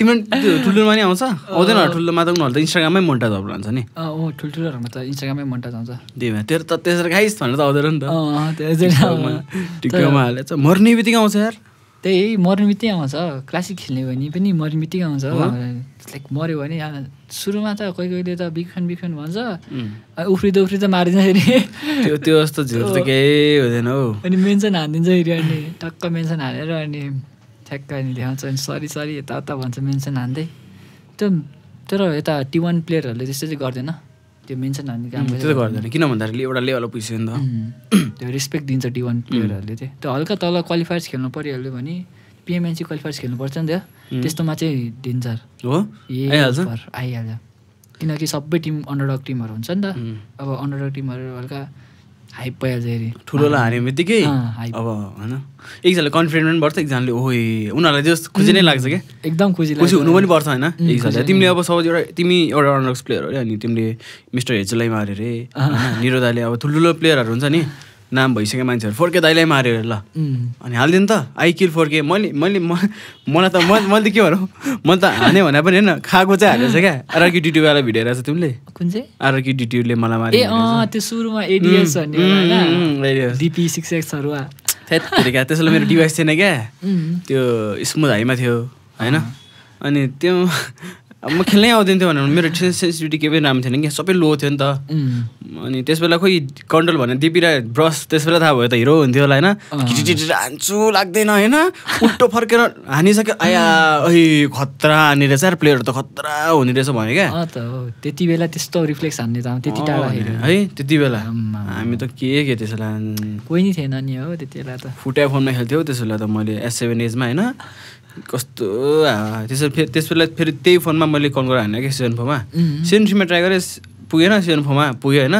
तिम्रो त्यो ठुल्ठुलोमा नि आउँछ आउँदैन ठुल्ठुलोमा त उनीहरू त इन्स्टाग्राममै मोन्टाज झप हुन्छ नि अँ ठुल्ठुलोहरूमा त इन्स्टाग्राममै मोन्टाज आउँछ त्यही भएर तेरो त त्यसरी खाइस् भनेर त आउँदैन नि त टिकटकमा हालेछ मर्ने बित्तिकै आउँछ यार त्यही मर्ने बित्तिकै आउँछ क्लासिक खेल्ने भने पनि मर्ने बित्तिकै आउँछ लाइक मऱ्यो भने सुरुमा त कोही कोहीले त बिखन बिखन भन्छ उफ्रिँदा उफ्रिँदा मारिदिन्छ फेरि त्यो त्यो जस्तो झुल त केही हुँदैन हो अनि मेन्सन हानिदिन्छ फेरि अनि टक्क मेन्सन हालेर अनि ठ्याक्क अनि देखाउँछ अनि सरी सरी यताउता भन्छ मेन्सन हान्दै त्यो तर यता टी वान प्लेयरहरूले त्यस्तो चाहिँ गर्दैन त्यो मेन्सन हान्ने काम त्यो गर्दैन किन भन्दाखेरि एउटा लेभल पुग्छ नि त त्यो रेस्पेक्ट दिन्छ टी वान प्लेयरहरूले चाहिँ त्यो हल्का तल क्वालिफायर्स खेल्नु परिहाल्यो भने पिएमएनसी क्वालिफायर्स खेल्नुपर्छ नि त त्यस्तोमा चाहिँ डेन्जर हो आइहाल्छ किनकि सबै टिम अन्डरडक टिमहरू हुन्छ नि त अब अन्डरडक टिमहरू हल्का हाइप पाइहाल्छ अरे ठुलोलाई हाने बित्तिकै अब होइन एकजनाले कन्फिडेन्ट पनि पर्छ एकजनाले ओहो उनीहरूलाई जस्तो खुसी नै लाग्छ क्या एकदम खुसी खुसी हुनु पनि पर्छ होइन एकजनाले तिमीले अब सपोज एउटा तिमी एउटा रनरक्स प्लेयर हो अरे अनि तिमीले मिस्टर हेचुलाई मारे अरे निरोधाले अब ठुल्ठुलो प्लेयरहरू हुन्छ नि नाम भइसक्यो मान्छेहरू फोर्के दाइलाई मार्यो ल अनि हालिदिनु त आई किल फोर्के मैले मैले म मलाई त मैले त के भनौँ मैले त हाने भने पनि होइन खाएको चाहिँ हालेछ क्या आरकी डिट्युवाला भिडियो रहेछ तिमीले कुन चाहिँ आरकी डिट्युले मलाई माऱ्यो त्यो सुरुमा एडिएस डिपी सिक्स एक्सहरू क्या त्यसलाई मेरो डिभाइस थिएन क्या त्यो स्मुथ हाइमा थियो होइन अनि त्यो अब म खेल्नै आउँदैन थियो भनेर मेरो सेन्सिटिभिटी केही पनि राम्रो थिएन क्या सबै लो थियो नि त अनि त्यसबेला खोइ कन्ट्रोल भने दिपिरा ब्रस त्यस बेला थाहा भयो त हिरो हुन्थ्यो होला होइन हान्छु लाग्दैन होइन उल्टो फर्केर हानिसक्यो आया ऐ खतरा हाने रहेछ प्लेयरहरू त खतरा हुने रहेछ भने क्या त्यति बेला त्यस्तो रिफ्लेक्स हान्ने त त्यति टाढा है त्यति बेला हामी त के के त्यसो कोही नै थिएन नि हो त्यति बेला त फुट्या फोनमा खेल्थ्यो त्यसो बेला त मैले एस सेभेन एजमा होइन कस्तो त्यसरी फेरि त्यस फेरि त्यही फोनमा मैले कल गरेर हाने क्या सिजन फोरमा सिजन थ्रीमा ट्राई गरेँ पुगेन सिजन फोरमा पुग्यो होइन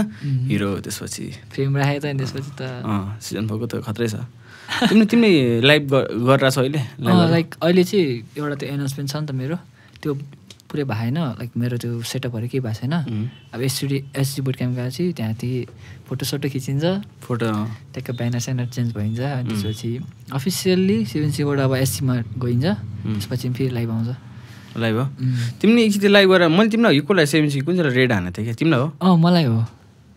हिरो त्यसपछि फ्रेम राखेको त त्यसपछि त सिजन फोरको त खत्रै छ तिमी तिमी *laughs* लाइभ गरिरहेको छौ अहिले लाइक अहिले चाहिँ एउटा त्यो एनाउन्समेन्ट छ नि त मेरो त्यो पुरै भएन लाइक मेरो त्यो सेटअपहरू केही भएको छैन अब एसडी एसडी बोर्ड क्याम्प गएपछि त्यहाँ त्यही फोटोसोटो खिचिन्छ फोटो त्यहाँको ब्यानर स्यानर चेन्ज भइन्छ अनि त्यसपछि अफिसियल्ली सेभेन सीबाट अब एससीमा गइन्छ त्यसपछि फेरि लाइभ आउँछ लाइभ हो तिमीले एकचोटि लाइभ गरेर मैले तिमीलाई कसलाई लागि सेभेन कुन चाहिँ रेड हाने थिएँ क्या तिमीलाई हो अँ मलाई हो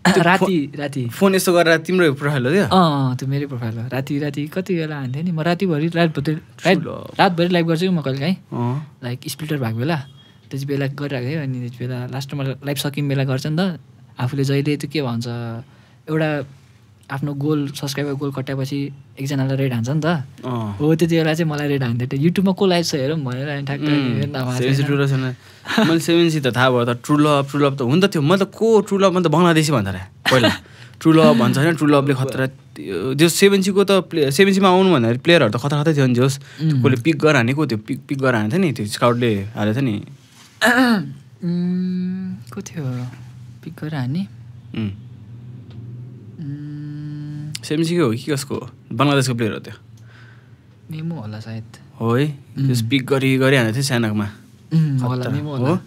*coughs* राति राति फोन यस्तो गरेर तिम्रो प्रोफाइल हो त्यो अँ त्यो मेरै प्रोफाइल हो राति राति कति बेला हान्थेँ नि म रातिभरि रातभरि रातभरि लाइभ गर्छु कि म कहिले काहीँ लाइक स्प्लिटर भएको बेला त्यति बेला गरिरहेको है अनि त्यति बेला लास्टमा लाइफ सकिने बेला गर्छ नि त आफूले जहिले त्यो के भन्छ एउटा आफ्नो गोल सब्सक्राइबर गोल कटाएपछि एकजनालाई रेड हान्छ नि त हो त्यति बेला चाहिँ मलाई रेड हान्थ्यो युट्युबमा को लाइभ छ हेरौँ भनेर अनि ठ्याक्कै मैले सेभेन्सी त थाहा भयो त ट्रु लभ ट्रु लभ त हुन त थियो म त को ट्रु लभ त बङ्गलादेशी भन्दा पहिला ट्रु *laughs* लभ भन्छ होइन ट्रु लभले खतरा त्यो सेभेन्सीको त प्ले सेभेन्सीमा आउनु भन्दाखेरि प्लेयरहरू त खतरा खतै थियो नि जोस् कसले पिक गरेर हानेको त्यो पिक पिक गरेर हानेको थियो नि त्यो स्काउटले हालेको थियो नि को थियो पिक गरेर हाने सेमसीको हो कि कसको बङ्गलादेशको प्लेयर हो त्यो मेमो होला सायद हो है त्यो पिक गरी गरिहाल्नु थियो सानोमा होला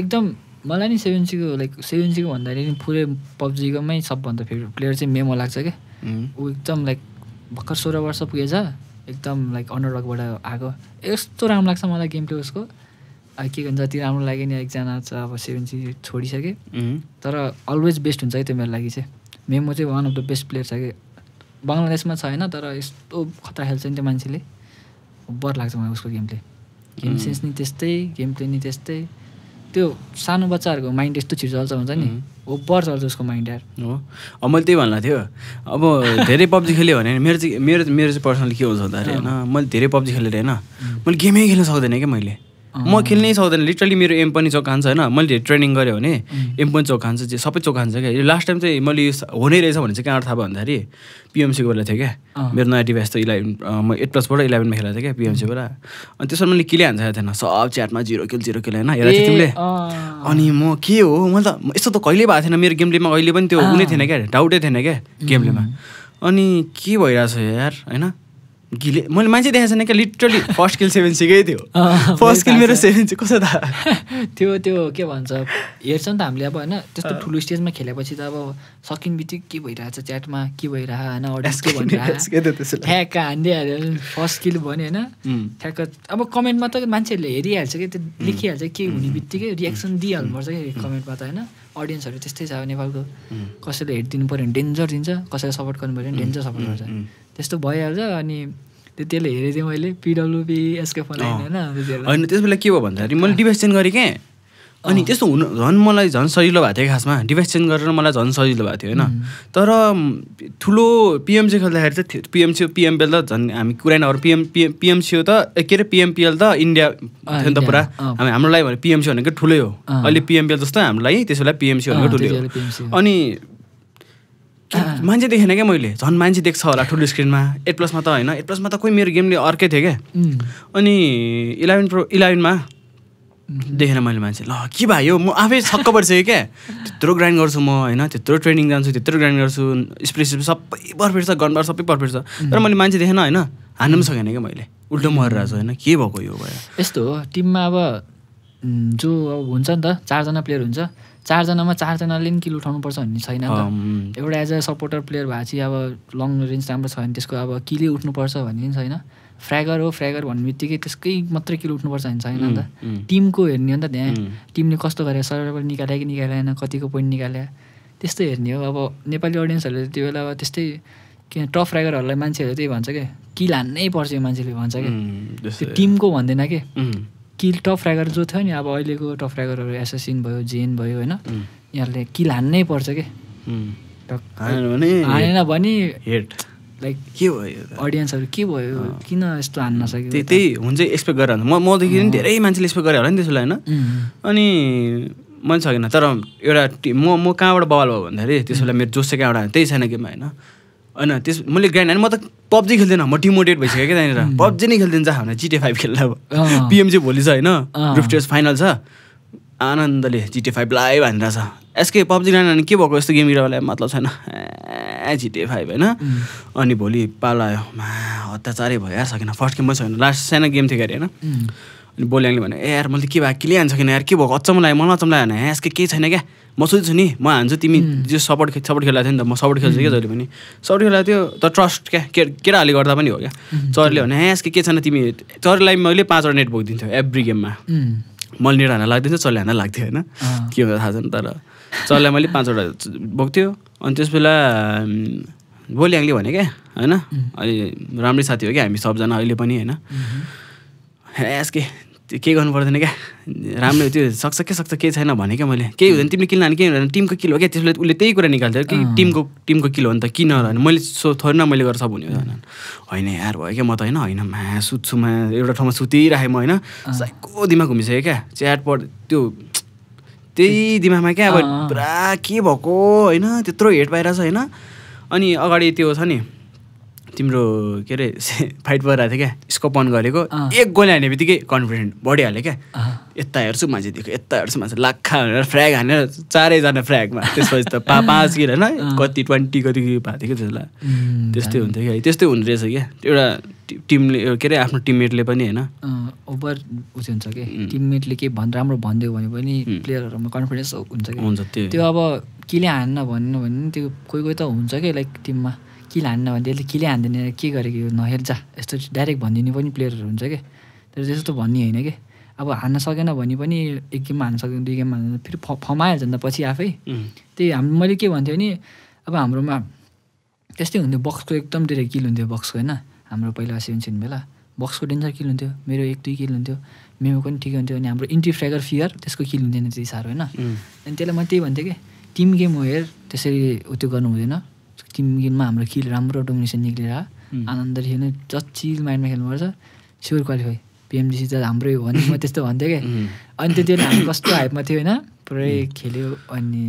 एकदम मलाई नि सेभेन्सीको लाइक सेभेन्सीको भन्दाखेरि नि पुरै पब्जीकोमै सबभन्दा फेभरेट प्लेयर चाहिँ मेमो लाग्छ क्या ऊ एकदम लाइक भर्खर सोह्र वर्ष पुगेछ एकदम लाइक अन्डरडकबाट आएको यस्तो राम्रो लाग्छ मलाई गेम प्ले उसको के भन्छ जति राम्रो लाग्यो नि एकजना छ अब सेभेन्सी छोडिसकेँ तर अलवेज बेस्ट हुन्छ है त्यो मेरो लागि चाहिँ मेमो चाहिँ one of the best player छ कि बङ्गलादेशमा छ होइन तर यस्तो खतरा खेल्छ नि त्यो मान्छेले बर लाग्छ मलाई उसको गेमले गेम सेन्स नि त्यस्तै गेम प्ले नि त्यस्तै त्यो सानो बच्चाहरूको माइन्ड यस्तो छिटो चल्छ हुन्छ नि हो बर चल्छ उसको माइन्ड यार हो मैले त्यही भन्नु थियो अब धेरै पब्जी खेल्यो भने मेरो चाहिँ मेरो मेरो चाहिँ पर्सनली के हुन्छ भन्दाखेरि होइन मैले धेरै पब्जी खेलेर होइन मैले गेमै खेल्न सक्दैन क्या मैले म खेल्नै सक्दैन लिटरली मेरो एम पनि चोक खान्छ होइन मैले ट्रेनिङ गरेँ भने एम mm. पनि चोक खान्छ सबै चोक खान्छ क्या लास्ट टाइम चाहिँ मैले यो हुनै रहेछ भने चाहिँ कहाँ थाहा भयो भन्दाखेरि पिएमसी बेला थियो क्या मेरो नयाँ डिभाइस त इलेभेन म एट प्लसबाट इलेभेनमा खेलाएको थिएँ क्या पिएमसीबाट mm. अनि त्यसमा मैले किले हान्छ थिएन सब च्याटमा जिरो किल जिरो किल होइन हेरेको थिएँ तिमीले अनि म के हो मैले त यस्तो त कहिले भएको थिएन मेरो गेमलेमा अहिले पनि त्यो हुने थिएन क्या डाउटै थिएन क्या गेमलेमा mm. अनि के भइरहेछ यार होइन गिले मैले मान्छे देखाएको छैन क्या लिटरली फर्स्ट किल सेभेन सिकै थियो फर्स्ट *laughs* किल मेरो सेभेन चाहिँ कसो थाहा *laughs* त्यो त्यो के भन्छ हेर्छ नि त हामीले अब होइन त्यस्तो ठुलो स्टेजमा खेलेपछि त अब सकिने बित्तिकै के भइरहेछ च्याटमा के भइरहेको होइन अडियन्स के भनिरहेको *laughs* ठ्याक्क हानिदिइहाल्यो फर्स्ट किल भन्यो होइन ठ्याक्क अब कमेन्टमा त मान्छेहरूले हेरिहाल्छ कि त्यो लेखिहाल्छ के हुने बित्तिकै रियाक्सन दिइहाल्नुपर्छ कि कमेन्टमा त होइन अडियन्सहरू त्यस्तै छ नेपालको कसैले हेरिदिनु पऱ्यो भने डेन्जर दिन्छ कसैले सपोर्ट गर्नु पऱ्यो भने डेन्जर सपोर्ट गर्छ त्यस्तो भइहाल्छ अनि त्यसले हेरेको थिएँ मैले पिडब्लुपी एसके फोन होइन होइन त्यस बेला के भयो भन्दाखेरि मैले डिभाइस चेन्ज गरेँ क्या अनि त्यस्तो हुनु झन् मलाई झन् सजिलो भएको थियो खासमा डिभाइस चेन्ज गरेर मलाई झन् सजिलो भएको थियो होइन तर ठुलो पिएमसी खेल्दाखेरि चाहिँ पिएमसी पिएमपिएल त झन् हामी कुरा अरू पिएम पिएम पिएमसिओ त के अरे पिएमपिएल त इन्डिया थियो नि त पुरा हामी हाम्रो लागि भने पिएमसी भनेको ठुलै हो अहिले पिएमपिएल जस्तो हाम्रो लागि त्यसो बेला पिएमसी भनेको ठुलै हो अनि मान्छे देखेन क्या मैले झन् मान्छे देख्छ होला ठुलो स्क्रिनमा एट प्लसमा त होइन एट प्लसमा त कोही मेरो गेमले अर्कै थियो क्या अनि इलेभेन प्रो इलेभेनमा Mhm. देखेर मैले मान्छे ल के भयो म आफै छक्क परिसकेँ क्या त्यत्रो ग्राइन्ड गर्छु म होइन त्यत्रो ट्रेनिङ जान्छु त्यत्रो ग्राइन्ड गर्छु स्प्रेस सबै पर्फेक्ट छ गनबार सबै पर्फेक्ट छ तर mhm. मैले मान्छे देखेन होइन हान्नु पनि सकेन क्या मैले उल्टो मरिरहेको छु होइन के भएको यो भयो यस्तो हो टिममा अब जो अब हुन्छ नि त चारजना प्लेयर हुन्छ चारजनामा चारजनाले नि किल उठाउनुपर्छ भन्ने छैन नि त एउटा एज अ सपोर्टर प्लेयर भएपछि अब लङ रेन्ज राम्रो छ भने त्यसको अब किले उठ्नुपर्छ भन्ने पनि छैन फ्रेगर हो फ्रेगर भन्ने बित्तिकै त्यसकै मात्रै किलो उठ्नुपर्छ भन्ने छैन नि त टिमको हेर्ने हो नि त त्यहाँ टिमले कस्तो गरेर सर्भर निकाल्यो कि निकालेन कतिको पोइन्ट निकाल्यो त्यस्तै हेर्ने हो अब नेपाली अडियन्सहरूले त्यो बेला अब त्यस्तै किन टफ फ्रेगरहरूलाई मान्छेहरूले त्यही भन्छ क्या किल हान्नै पर्छ यो मान्छेले भन्छ क्या त्यो टिमको भन्दैन कि किल टफ ऱ्यागर जो थियो नि अब अहिलेको टफ ऱ्यागरहरू एसएसिन भयो जेन भयो होइन यिनीहरूले किल हान्नै पर्छ कि हानेन भने हेट लाइक के भयो अडियन्सहरू के भयो किन यस्तो हान्न सक्यो त्यही हुन्छ एक्सपेक्ट गरेर म मदेखि पनि धेरै मान्छेले एक्सपेक्ट गरे होला नि त्यसलाई होइन अनि मैले सकिनँ तर एउटा म म कहाँबाट बवाल भयो भन्दाखेरि त्यसो बेला मेरो जोस चाहिँ कहाँबाट त्यही छैन गेममा होइन होइन त्यस मैले ग्रान्ड होइन म त पब्जी खेल्दैन म डिमोटिभेट भइसक्यो क्या त्यहाँनिर पब्जी नै खेलिदिन्छ हामीलाई जिटिए फाइभ खेल्दा अब पिएम चाहिँ भोलि छ होइन ग्रुप फाइनल छ आनन्दले जिटिए फाइभ लाइभ छ एसके पब्जी ग्रान्ड नानी के भएको यस्तो गेम इरालाई मतलब छैन ए जिटिए फाइभ होइन अनि भोलि पाल आयो मा अत्याचारै भयो यार फर्स्ट गेम पनि छैन लास्ट सानो गेम थियो अरे होइन अनि बोल्याङले भने ए यार मैले के भयो क्लियर हान्छ किन यार के भएको अचम्म लाग्यो मलाई अचम्म लाग्यो होइन यसको केही छैन क्या म सोध्छु नि म हान्छु तिमी जो सपोर्ट सपोर्ट खेलाएको थियो नि त म सपोर्ट खेल्छु क्या जहिले पनि सपोर्ट खेलाएको थियो त ट्रस्ट क्या केटाहरूले गर्दा पनि हो क्या चरले भने यहाँ यसको के छैन तिमी चरलाई मैले पाँचवटा नेट बोकिदिन्थ्यो एभ्री गेममा मैले नेट हान्न लाग्दैन चरले हान्न लाग्थ्यो होइन के हुन्छ थाहा छैन तर चरलाई मैले पाँचवटा बोक्थ्यो अनि त्यसबेला बोल्याङले भने क्या होइन अहिले राम्रै साथी हो क्या हामी सबजना अहिले पनि होइन *laughs* एस के केही गर्नु पर्दैन क्या राम्रो त्यो सक्छ के सक्छ केही छैन भने क्या मैले केही हुँदैन तिमीले किन्न केही हुँदैन टिमको किलो क्या त्यसले उसले त्यही कुरा निकाल्थ्यो कि टिमको टिमको किलो हो नि त किन होला मैले सो थोरै न मैले गर्छ भन्यो भने होइन यार भयो क्या म त होइन होइन मा सुत्छु म एउटा ठाउँमा सुतिरहेँ म होइन साइको दिमाग घुमिसकेँ क्या च्याट पढ त्यो त्यही दिमागमा क्या अब पुरा के भएको होइन त्यत्रो हेट पाइरहेछ होइन अनि अगाडि त्यो छ नि तिम्रो के अरे फाइट *laughs* गरिरहेको थियो क्या स्कोप अन गरेको एक गोल हाने बित्तिकै कन्फिडेन्ट बढिहाल्यो क्या यता हेर्छु मान्छे दिएको यता हेर्छु मान्छे लाखा हानेर फ्र्याग हानेर चारैजना फ्र्यागमा त्यसपछि त पा पाँच किलो होइन कति ट्वेन्टी कति भएको थियो क्या त्यसलाई त्यस्तै हुन्थ्यो क्या त्यस्तै हुँदो रहेछ क्या एउटा टिमले के अरे आफ्नो टिममेटले पनि होइन ओभर उयो हुन्छ कि टिममेटले के भन् राम्रो भनिदियो भने पनि प्लेयरहरूमा कन्फिडेन्स हुन्छ कि हुन्छ त्यो अब केले हान्न भन्नु भने त्यो कोही कोही त हुन्छ कि लाइक टिममा किल हान्न भने त्यसले किले हान्दैन के गरेको यो नहेर्जा यस्तो डाइरेक्ट भनिदिने पनि प्लेयरहरू हुन्छ कि तर त्यस्तो भन्ने होइन कि अब हान्न सकेन भने पनि एक गेममा हान्न सकेन दुई गेममा हान्न फेरि फमाइहाल्छ नि त पछि आफै त्यही हाम्रो मैले के भन्थेँ भने अब हाम्रोमा त्यस्तै हुन्थ्यो बक्सको एकदम धेरै किल हुन्थ्यो बक्सको होइन हाम्रो पहिला सेभेन बेला बक्सको डेन्जर किल हुन्थ्यो मेरो एक दुई किल हुन्थ्यो मेमो पनि ठिकै हुन्थ्यो अनि हाम्रो इन्ट्री फ्रेगर फियर त्यसको किल हुँदैन त्यति साह्रो होइन अनि त्यसलाई म त्यही भन्थेँ कि टिम गेम हो हेर त्यसरी उ त्यो गर्नु हुँदैन टिम गेममा हाम्रो खेल राम्रो डोमिनेसन निक्लेर आनन्दले खेल्नु जचिल माइन्डमा खेल्नुपर्छ स्योर क्वालिफाई पिएमडिसी त हाम्रै हो भने म त्यस्तो भन्थेँ क्या अनि त्यति बेला हामी कस्तो हाइपमा थियो होइन पुरै खेल्यो अनि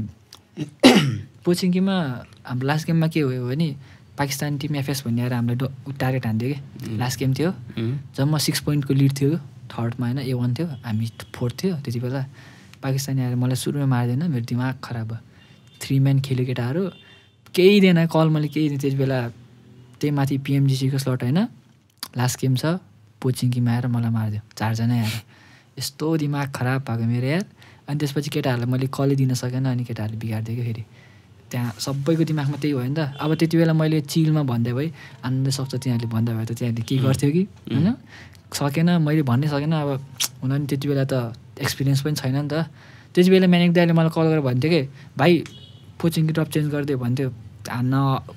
पोचिङ गेममा हाम्रो लास्ट गेममा के भयो भने पाकिस्तान टिम एफएस भन्ने आएर हामीलाई टार्गेट हान्थ्यो क्या लास्ट गेम थियो जम्मा सिक्स पोइन्टको लिड थियो थर्डमा होइन ए वान थियो हामी फोर्थ थियो त्यति बेला पाकिस्तानी आएर मलाई सुरुमा मार्दैन मेरो दिमाग खराब भयो थ्री म्यान खेल्यो केटाहरू केही दिएन कल मैले केही दिएँ त्यति बेला त्यही माथि पिएमजिसीको स्लट होइन लास्ट गेम छ पोचिङ किम आएर मलाई मारिदियो चारजना आएर यस्तो दिमाग खराब भएको मेरो यार अनि त्यसपछि केटाहरूलाई मैले कलै दिन सकेन अनि केटाहरूले बिगारिदियो क्या फेरि त्यहाँ सबैको दिमागमा त्यही भयो नि त अब त्यति बेला मैले चिलमा भन्दै भए आनन्द सक्छ तिनीहरूले भन्दा भए त तिनीहरूले के गर्थ्यो कि होइन सकेन मैले भन्नै सकेन अब हुन नि त्यति बेला त एक्सपिरियन्स पनि छैन नि त त्यति बेला म्यानेक दाइले मलाई कल गरेर भन्थ्यो कि भाइ कोचिङ ड्रप चेन्ज गरिदियो भन्थ्यो हान्न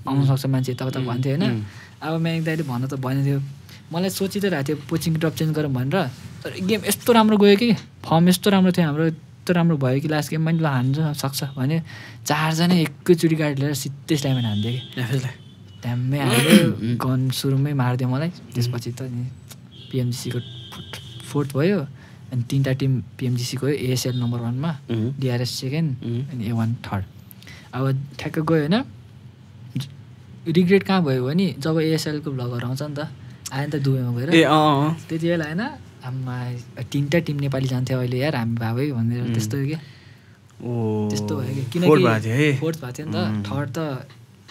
आउन सक्छ मान्छे त भन्थ्यो होइन अब म्याङ दाइले भन्न त भनेको थियो मलाई सोचि त रहेको थियो कोचिङ ड्रप चेन्ज गरौँ भनेर तर गेम यस्तो राम्रो गयो कि फर्म यस्तो राम्रो थियो हाम्रो यस्तो राम्रो भयो कि लास्ट गेममा नि ल हान्नु सक्छ भने चारजना एकैचोटि गाडी लिएर सिधै स्ल्यामेन हान्थ्यो कि ट्याम्मै हाल्यो गन सुरुमै मारिदियो मलाई त्यसपछि त पिएमजिसीको फोर्थ भयो अनि तिनवटा टिम पिएमजिसीको एएसएल नम्बर वानमा डिआरएस सेकेन्ड अनि ए वान थर्ड अब ठ्याक्क गयो होइन रिग्रेट कहाँ भयो भने जब एएसएलको भ्लगहरू आउँछ नि त आयो नि त दुबईमा गएर त्यति बेला होइन आम्मा तिनवटा टिम नेपाली जान्थ्यो अहिले यार हामी भावै भनेर त्यस्तो क्या त्यस्तो भयो कि किनकि फोर्थ भएको थियो नि त थर्ड त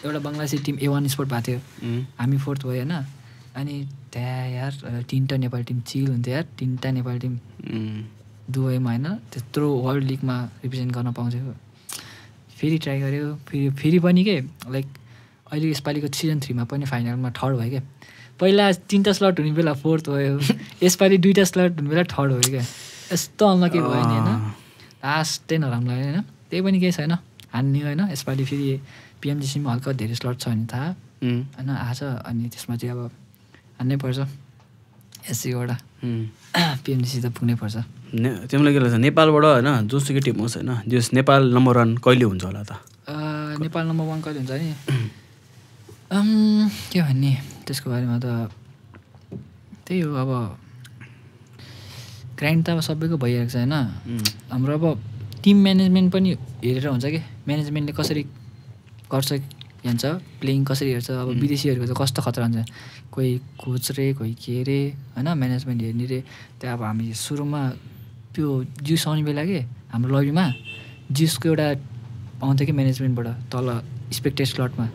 एउटा Bangladeshi team A one sport भएको थियो हामी फोर्थ भयो होइन अनि त्यहाँ यार तिनवटा नेपाली टिम चिल हुन्थ्यो यार तिनवटा नेपाली टिम दुबईमा होइन त्यत्रो वर्ल्ड लिगमा रिप्रेजेन्ट गर्न पाउँथ्यो फेरि ट्राई गऱ्यो फेरि फेरि पनि के लाइक अहिले यसपालिको सिजन थ्रीमा पनि फाइनलमा थर्ड भयो क्या पहिला तिनवटा स्लट हुने बेला फोर्थ भयो *laughs* यसपालि दुईवटा स्लट हुने बेला थर्ड भयो क्या यस्तो अनलकी भयो नि होइन लास्ट टेन नराम्रो लाग्यो होइन त्यही पनि केही छैन हान्ने होइन यसपालि फेरि पिएमजिसीमा हल्का धेरै स्लट छ भने थाहा होइन छ अनि त्यसमा चाहिँ अब हान्नै पर्छ एससीबाट पिएमडिसी त पुग्नै पर्छ ने तिमीलाई के लाग्छ नेपालबाट होइन जोसुकै टिम होस् होइन जस नेपाल नम्बर वान कहिले हुन्छ होला त नेपाल नम्बर वान कहिले हुन्छ नि के भन्ने त्यसको बारेमा त त्यही हो अब ग्राइन्ड त अब सबैको भइरहेको छ होइन हाम्रो अब टिम म्यानेजमेन्ट पनि हेरेर हुन्छ कि म्यानेजमेन्टले कसरी गर्छ हेर्छ प्लेइङ कसरी हेर्छ अब विदेशीहरूको त कस्तो खतरा हुन्छ कोही कोच रे कोही के अरे होइन म्यानेजमेन्ट हेर्ने रे त्यहाँ अब हामी सुरुमा त्यो जिउस आउने बेला के हाम्रो लबीमा जिउसको एउटा आउँथ्यो कि म्यानेजमेन्टबाट तल स्पेक्टेड स्लटमा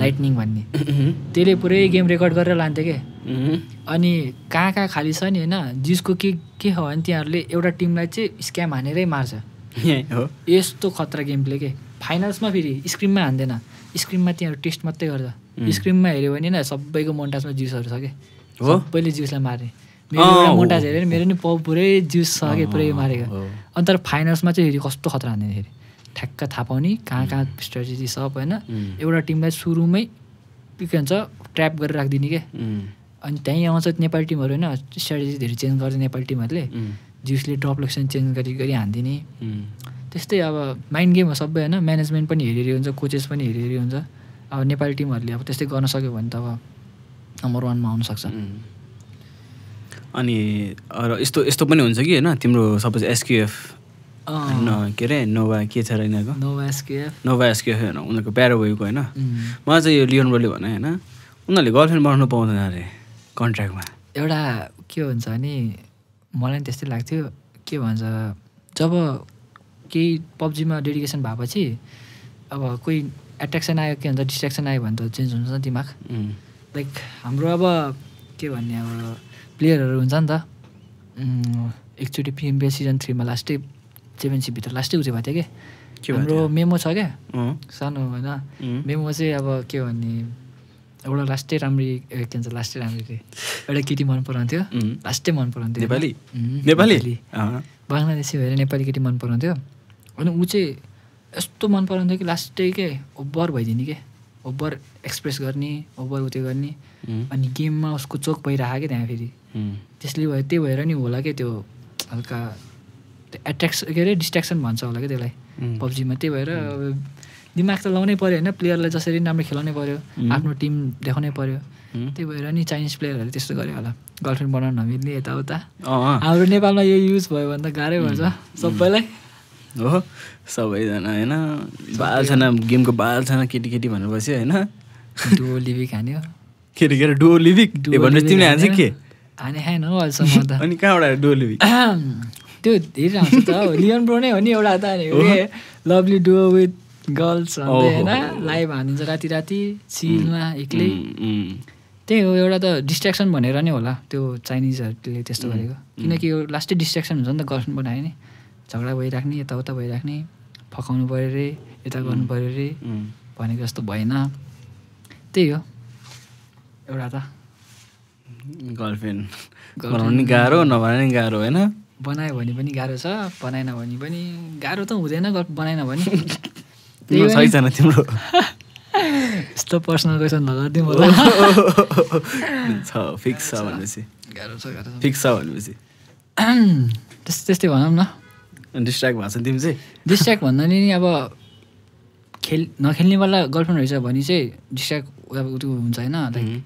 लाइटनिङ भन्ने त्यसले पुरै गेम रेकर्ड गरेर लान्थ्यो क्या अनि कहाँ कहाँ खाली छ नि होइन जिसको के के हो भने तिनीहरूले एउटा टिमलाई चाहिँ स्क्याम हानेरै मार्छ *laughs* हो यस्तो खतरा गेम प्ले के फाइनल्समा फेरि स्क्रिनमा हान्दैन स्क्रिनमा तिनीहरू टेस्ट मात्रै गर्छ स्क्रिनमा हेऱ्यो भने न सबैको मोन्टाजमा जुसहरू छ कि पहिले जुसलाई मारे मेरो मोन्टाज हेऱ्यो भने मेरो नि पाउ पुरै जुस छ कि पुरै मारेको अनि तर फाइनल्समा चाहिँ हेरी कस्तो खतरा फेरि ठ्याक्क थाहा पाउने कहाँ कहाँ स्ट्राटेजी सब होइन एउटा टिमलाई सुरुमै के भन्छ ट्र्याप गरेर राखिदिने क्या अनि त्यहीँ आउँछ नेपाली टिमहरू होइन स्ट्राटेजी धेरै चेन्ज गर्छ नेपाली टिमहरूले जिउसले ड्रप लोकेसन चेन्ज गरी गरी हानिदिने त्यस्तै अब माइन्ड गेम हो सबै होइन म्यानेजमेन्ट पनि हेरिरहेको हुन्छ कोचेस पनि हेरिरहेको हुन्छ अब नेपाली टिमहरूले अब त्यस्तै गर्न सक्यो भने त अब नम्बर वानमा आउनसक्छ अनि र यस्तो यस्तो पनि हुन्छ कि होइन तिम्रो सपोज न के अरे नोभा के छ र यिनीहरूको नोभा एसकेएफ नोभा एसकेएफ होइन उनीहरूको भएको होइन मलाई चाहिँ यो लियोन बोले भने होइन उनीहरूले गर्लफ्रेन्ड बनाउनु पाउँदैन अरे कन्ट्र्याक्टमा एउटा के हुन्छ भने मलाई पनि त्यस्तै लाग्थ्यो के भन्छ जब केही पब्जीमा डेडिकेसन भएपछि अब कोही एट्र्याक्सन आयो के भन्छ डिस्ट्र्याक्सन आयो भने त चेन्ज हुन्छ नि दिमाग लाइक हाम्रो अब के भन्ने अब प्लेयरहरू हुन्छ नि त एकचोटि पिएमबिए सिजन थ्रीमा लास्टै च्याम्पियनसिपभित्र लास्टै उयो भएको थियो कि हाम्रो मेमो छ क्या सानो होइन मेमो चाहिँ अब के भन्ने एउटा लास्टै राम्रो के भन्छ लास्टै राम्री एउटा केटी मन पराउँथ्यो लास्टै मन पराउँथ्यो नेपाली नेपाली बङ्गलादेशी भएर नेपाली केटी मन पराउँथ्यो अनि ऊ चाहिँ यस्तो मन पराउँथ्यो कि लास्टै के ओभर भइदिने के ओभर एक्सप्रेस गर्ने ओभर उत्यो गर्ने अनि गेममा उसको चोक भइरहेको क्या त्यहाँ फेरि त्यसले भयो त्यही भएर नि होला क्या त्यो हल्का त्यो एट्र्याक्स के अरे डिस्ट्र्याक्सन भन्छ होला क्या त्यसलाई पब्जीमा त्यही भएर दिमाग त लाउनै पऱ्यो होइन प्लेयरलाई जसरी राम्रो खेलाउनै पऱ्यो आफ्नो टिम देखाउनै पऱ्यो त्यही भएर नि चाइनिज प्लेयरहरूले त्यस्तो गर्यो होला गर्लफ्रेन्ड बनाउन नमिल्ने यताउता हाम्रो नेपालमा यो युज भयो भने त गाह्रै भएछ सबैलाई हो सबैजना होइन बालछाना गेमको बाल बालछाना केटीकेटी भनेपछि होइन डुओ लिभिक हान्यो केटी केटा डुओ लिभिक तिमीले हान्छ के हाने हाएन हो अहिलेसम्म त *laughs* अनि कहाँबाट डुओ त्यो धेरै आउँछ त लियन ब्रो नै हो नि एउटा त लभली डुओ विथ गर्ल्स होइन लाइभ हानिन्छ राति राति सिलमा एक्लै त्यही हो एउटा त डिस्ट्र्याक्सन भनेर नै होला त्यो चाइनिजहरूले त्यस्तो गरेको किनकि यो लास्टै डिस्ट्र्याक्सन हुन्छ नि त गर्लफ्रेन्ड बनायो नि झगडा भइराख्ने यताउता भइराख्ने फकाउनु पऱ्यो रे यता गर्नु पऱ्यो रे भनेको जस्तो भएन त्यही हो एउटा त गर्लफ्रेन्ड बनाउनु गाह्रो नबनाउनु पनि गाह्रो होइन बनायो भने पनि गाह्रो छ बनाएन भने पनि गाह्रो त हुँदैन बनाएन भने *laughs* छैन तिम्रो यस्तो पर्सनल क्वेसन नगरिदिउँ मलाई छ फिक्स छ भनेपछि गाह्रो छ गाह्रो फिक्स छ भनेपछि *clears throat* त्यस्तै भनौँ न डिस्ट्र्याक्ट भएको छ तिमी चाहिँ डिस्ट्र्याक्ट भन्दा नि अब खेल नखेल्नेवाला गर्लफ्रेन्ड रहेछ भने चाहिँ डिस्ट्र्याक्ट अब त्यो हुन्छ होइन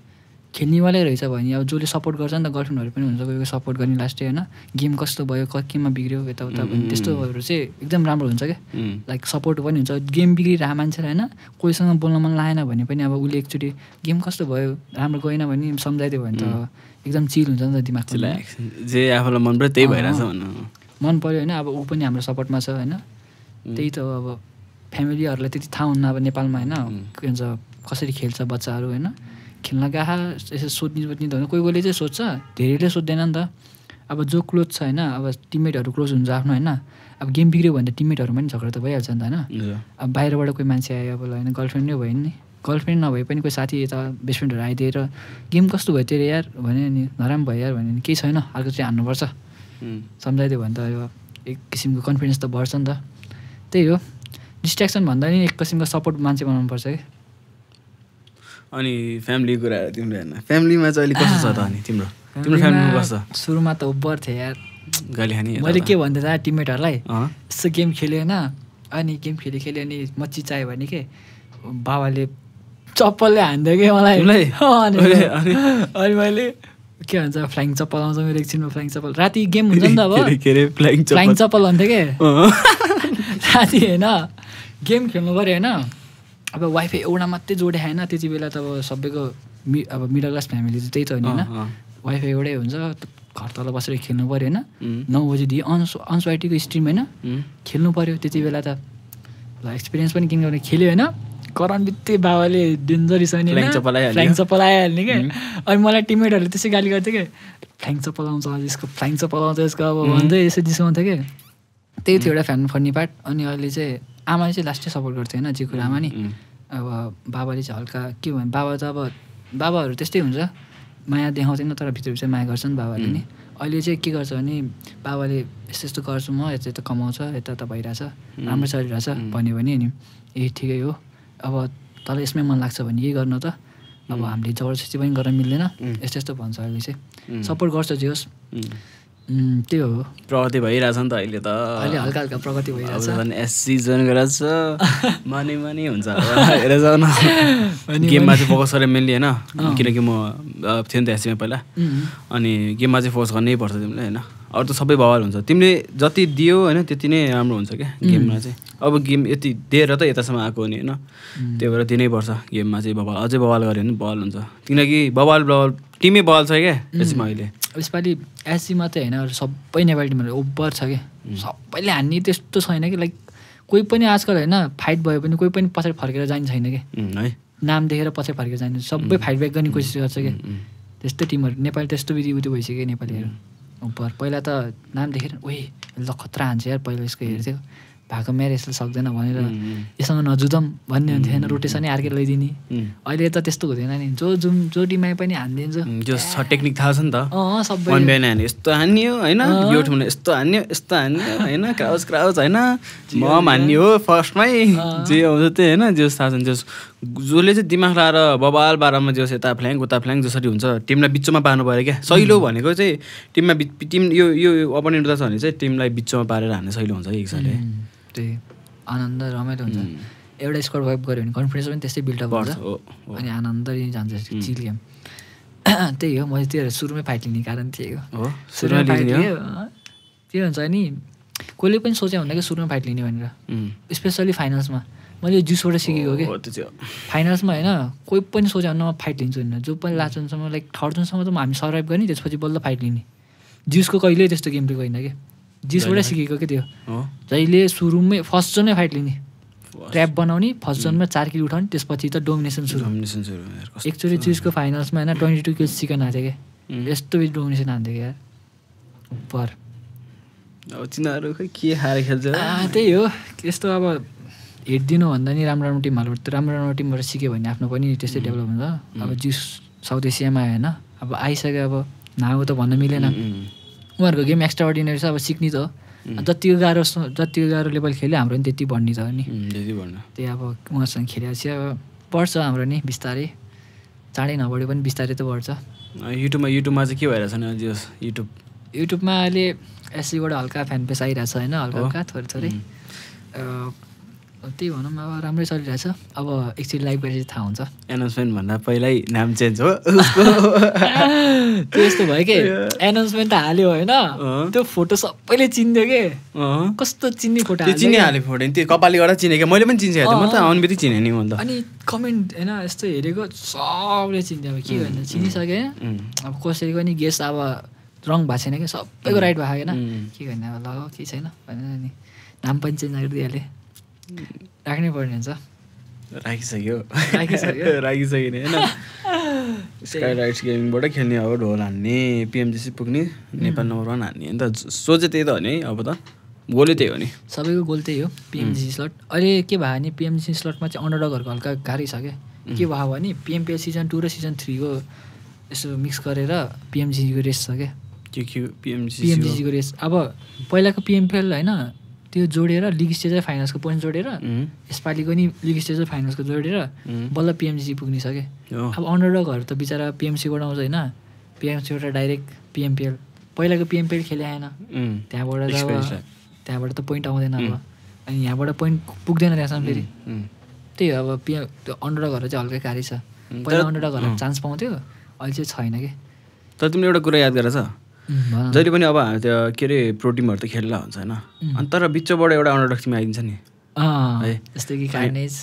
खेल्नेवालै रहेछ भने अब जसले सपोर्ट गर्छ नि त गर्लफ्रेन्डहरू पनि हुन्छ कोही सपोर्ट गर्ने लास्टै होइन गेम कस्तो भयो क केमा बिग्रियो यताउता भन्ने त्यस्तोहरू चाहिँ एकदम राम्रो हुन्छ क्या लाइक सपोर्ट पनि हुन्छ गेम बिग्रिरहेको मान्छेलाई होइन कोहीसँग बोल्न मन लागेन भने पनि अब उसले एकचोटि गेम कस्तो भयो राम्रो गएन भने सम्झाइदियो भने त एकदम चिल हुन्छ नि त दिमाग जे आफूलाई मन त्यही भइरहेछ भन्नु मन पऱ्यो होइन अब ऊ पनि हाम्रो सपोर्टमा छ होइन त्यही त हो अब फ्यामिलीहरूलाई त्यति थाहा हुन्न अब नेपालमा होइन के भन्छ कसरी खेल्छ बच्चाहरू होइन खेल्न गाह्रो यसो सोध्ने सोध्ने त होइन कोही कोहीले चाहिँ सोध्छ धेरैले सोध्दैन नि त अब जो क्लोज छ होइन अब टिममेटहरू क्लोज हुन्छ आफ्नो होइन अब गेम बिग्रियो भने त टिममेटहरूमा पनि झगडा त भइहाल्छ नि त होइन अब बाहिरबाट कोही मान्छे आयो अब होइन गर्लफ्रेन्ड नै भयो नि गर्लफ्रेन्ड नभए पनि कोही साथी यता बेस्ट फ्रेन्डहरू आइदिएर गेम कस्तो भयो त्यो यार भन्यो नि नराम्रो भयो यार भन्यो नि केही छैन अर्को चाहिँ हान्नुपर्छ सम्झाइदियो भने त यो एक किसिमको कन्फिडेन्स त बढ्छ नि त त्यही हो डिस्ट्रेक्सन भन्दा नि एक किसिमको सपोर्ट मान्छे बनाउनुपर्छ कि अनि फ्यामिली कुराहरू तिम्रो हेर्न फ्यामिलीमा चाहिँ अहिले कस्तो छ त अनि तिम्रो तिम्रो फ्यामिलीमा कस्तो सुरुमा त उब्बर थियो यार मैले के भन्दै थिएँ टिममेटहरूलाई यस्तो गेम खेल्यो होइन अनि गेम खेलि खेल्यो अनि म चिचायो भने के बाबाले चप्पलले हान्दियो कि मलाई अनि मैले के भन्छ फ्लाइङ चप्पल आउँछ मेरो एकछिनमा फ्लाइङ चप्पल राति गेम हुन्छ नि त अब *laughs* के अरे फ्लाइङ फ्लाइङ चप्पल भन्थ्यो के *laughs* राति होइन गेम खेल्नु पऱ्यो होइन अब वाइफाई एउटा मात्रै जोडे होइन त्यति बेला त अब सबैको मि अब मिडल क्लास फ्यामिली चाहिँ त्यही त होइन होइन वाइफाई एउटै हुन्छ घर तल बसेर खेल्नु पऱ्यो होइन नौ बजीदेखि अन्स अन्सवाइटीको स्ट्रिम होइन खेल्नु पऱ्यो त्यति बेला त ल एक्सपिरियन्स पनि किन गर्ने खेल्यो होइन करण बित्तिकै बाबाले डेन्जर छ नि फ्ल्याङ चप्पल आइहाल्ने क्या अनि मलाई टिममेटहरूले त्यसै गाली गर्थ्यो कि फ्ल्याङ चप्पल आउँछ यसको फ्ल्याङ चप्पल आउँछ यसको अब भन्दै यसो जिस्काउँथ्यो कि त्यही थियो एउटा फ्यान फर्ने पार्ट अनि अहिले चाहिँ आमाले चाहिँ लास्टै सपोर्ट गर्थ्यो होइन जे कुरामा नि अब बाबाले चाहिँ हल्का के भन्यो बाबा त अब बाबाहरू त्यस्तै हुन्छ माया देखाउँदैन तर भित्रभित्र माया गर्छन् बाबाले नि अहिले चाहिँ के गर्छ भने बाबाले यस्तो यस्तो गर्छु म यता यता कमाउँछ यता यता भइरहेछ राम्रो चलिरहेछ भन्यो भने नि ए ठिकै हो अब तर यसमै मन लाग्छ भने यही गर्न त अब हामीले जबरजस्ती पनि गर्न मिल्दैन यस्तो यस्तो भन्छ अहिले चाहिँ सपोर्ट गर्छ जे होस् त्यही हो प्रगति भइरहेछ नि त अहिले त अहिले हल्का हल्का प्रगति भइरहेछ एससी जोइन *laughs* मनी मनी हुन्छ गेममा चाहिँ फोकस गरेर मेनली होइन किनकि म थियो नि त एससीमा पहिला अनि गेममा चाहिँ फोकस गर्नै पर्छ तिमीलाई होइन अरू त सबै बवाल हुन्छ तिमीले जति दियो होइन त्यति नै राम्रो हुन्छ क्या गेममा चाहिँ अब गेम यति दिएर त यतासम्म आएको नि होइन त्यही भएर दिनै पर्छ गेममा चाहिँ बवाल अझै बवाल गऱ्यो भने बवाल हुन्छ किनकि बवाल बवाल टिमै बवाल छ क्या एसीमा अहिले यसपालि एसी मात्रै होइन अरू सबै नेपाली टिमहरू ओभर छ क्या सबैले हान्ने त्यस्तो छैन कि लाइक कोही पनि आजकल होइन फाइट भयो भने कोही पनि पछाडि फर्केर जाने छैन कि है नाम देखेर पछाडि फर्केर जाने सबै फाइट ब्याक गर्ने कोसिस गर्छ क्या त्यस्तै टिमहरू नेपाली त्यस्तो विधि उति भइसक्यो नेपालीहरू उपर पहिला त नाम देखेर ओइ ल खतरा हान्छ यार पहिला यसको हेर्थ्यो भएको मेरो यसले सक्दैन भनेर यसँग नजुदम भन्ने हुन्थ्यो होइन रोटेसनै अर्कै लैदिने अहिले त त्यस्तो हुँदैन नि जो जुम जो टिमाइ पनि हानिदिन्छ जो छ टेक्निक थाहा छ नि त सबै यस्तो हान्यो होइन यो ठाउँ यस्तो हान्यो यस्तो हान्यो होइन क्राउज *laughs* क्राउज होइन मम हान्ने हो फर्स्टमै जे आउँछ त्यही होइन जे थाहा छ जस जसले चाहिँ दिमाग लाएर बबाल बाह्रमा जे यता फ्ल्याङ्क उता फ्ल्याङ्क जसरी हुन्छ टिमलाई बिचमा पार्नु पऱ्यो क्या सहिलो भनेको चाहिँ टिममा टिम यो यो अपोनेन्ट उता छ भने चाहिँ टिमलाई बिचमा पारेर हान्ने सहिलो हुन्छ कि हिसाबले त्यही आनन्द रमाइलो हुन्छ एउटा स्कोर वाइप गऱ्यो भने कन्फिडेन्स पनि त्यस्तै बिल्डअप गर्छ अनि आनन्दले जान्छ चिल गेम त्यही हो मैले त्यो सुरुमै फाइट लिने कारण त्यही हो सुरुमा फाइट लियो त्यो हुन्छ नि कसले पनि सोचेको हुँदा कि सुरुमा फाइट लिने भनेर स्पेसली फाइनल्समा मैले जुसबाट सिकेको कि फाइनल्समा होइन कोही पनि म फाइट लिन्छु होइन जो पनि लास्ट जोनसम्म लाइक थर्ड जोनसम्म त हामी सर्भाइभ गर्ने त्यसपछि बल्ल फाइट लिने जुसको कहिले त्यस्तो गेम प्लेको होइन कि जुसबाटै सिकेको कि त्यो जहिले सुरुमै फर्स्ट जोनै फाइट लिने ट्र्याप बनाउने फर्स्ट जोनमा चार किलो उठाउने त्यसपछि त डोमिनेसन सुरु एक्चुली जुसको फाइनल्समा होइन ट्वेन्टी टू किल्स चिकन हाल्थ्यो क्या यस्तो बिच डोमिनेसन हान्थ्यो क्या पर अब के खेल्छ त्यही हो यस्तो अब हेरिदिनु भन्दा नि राम्रो राम्रो टिमहरू राम्रो राम्रो टिमबाट सिक्यो भने आफ्नो पनि त्यस्तै डेभलप हुन्छ अब जुस साउथ एसियामा आयो होइन अब आइसक्यो अब नआएको त भन्न मिलेन उहाँहरूको गेम एक्स्ट्रा अर्डिनेरी छ अब सिक्ने त हो जति गाह्रो जति गाह्रो लेभल खेल्यो हाम्रो नि त्यति भन्ने छ नि त्यही अब उहाँसँग खेलेपछि अब पढ्छ हाम्रो नि बिस्तारै चाँडै नबढ्यो पनि बिस्तारै त बढ्छ युट्युबमा युट्युबमा चाहिँ के भइरहेछ नि युट्युब युट्युबमा अहिले एससीबाट हल्का फ्यान पेस आइरहेछ होइन हल्का हल्का थोरै थोरै त्यही भनौँ अब राम्रै चलिरहेछ अब एकचोटि लाइभ गरेर थाहा हुन्छ एनाउन्समेन्ट भन्दा पहिल्यै नाम चेन्ज हो *laughs* त्यो यस्तो भयो कि एनाउन्समेन्ट त हाल्यो होइन त्यो फोटो सबैले चिन्थ्यो कि कस्तो चिन्ने फोटो चिनिहाल्यो फोटो त्यो कपालीबाट गर्दा चिनेको मैले पनि चिन्छ म त आउनु बित्तिकै चिने नि अन्त अनि कमेन्ट होइन यस्तो हेरेको सबले चिन्थ्यो अब के भन्दा चिनिसके अब कसैको पनि गेस अब रङ भएको छैन कि सबैको राइट भएको होइन के भन्ने अब ल के छैन भनेर नि नाम पनि चेन्ज गरिदिइहालेँ राख्नै पर्ने हुन्छ राखिसक्यो राखिसक्यो *laughs* राखिसक्यो होइन स्काई राइट्स गेमिङबाट खेल्ने हो ढोल हान्ने पिएमजिसी पुग्ने नेपाल नम्बर वान हान्ने अन्त सोचे त्यही त हो नि अब त गोलै त्यही हो नि सबैको गोल त्यही हो पिएमजिसी स्लट अहिले के भयो भने पिएमजिसी स्लटमा चाहिँ अन्डरडगहरूको हल्का गाह्रै छ क्या के भयो भने पिएमपिएल सिजन टू र सिजन थ्रीको यसो मिक्स गरेर पिएमजिसीको रेस छ क्या पिएमजिसीको रेस अब पहिलाको पिएमपिएल होइन त्यो जोडेर लिग स्टेज फाइनल्सको पोइन्ट जोडेर यसपालिको नि लिग स्टेज फाइनल्सको जोडेर बल्ल पिएमसी सके अब अन्डरडकहरू त बिचरा पिएमसीबाट आउँछ होइन पिएमसीबाट डाइरेक्ट पिएमपिएल पहिलाको पिएमपिएल खेले आएन त्यहाँबाट त्यहाँबाट त पोइन्ट आउँदैन अब अनि यहाँबाट पोइन्ट पुग्दैन त्यहाँसम्म फेरि त्यही हो अब पिएम त्यो अन्डरडकहरू चाहिँ हल्कै कारी छ पहिला अन्डरडकहरूलाई चान्स पाउँथ्यो अहिले चाहिँ छैन कि तर तिमीले एउटा कुरा याद गरेर जहिले पनि अब त्यो के अरे प्रोटिमहरू त खेल्ला हुन्छ होइन अनि तर बिचबाट एउटा अन्डरडक्स टिम आइदिन्छ नि कि कार्नेज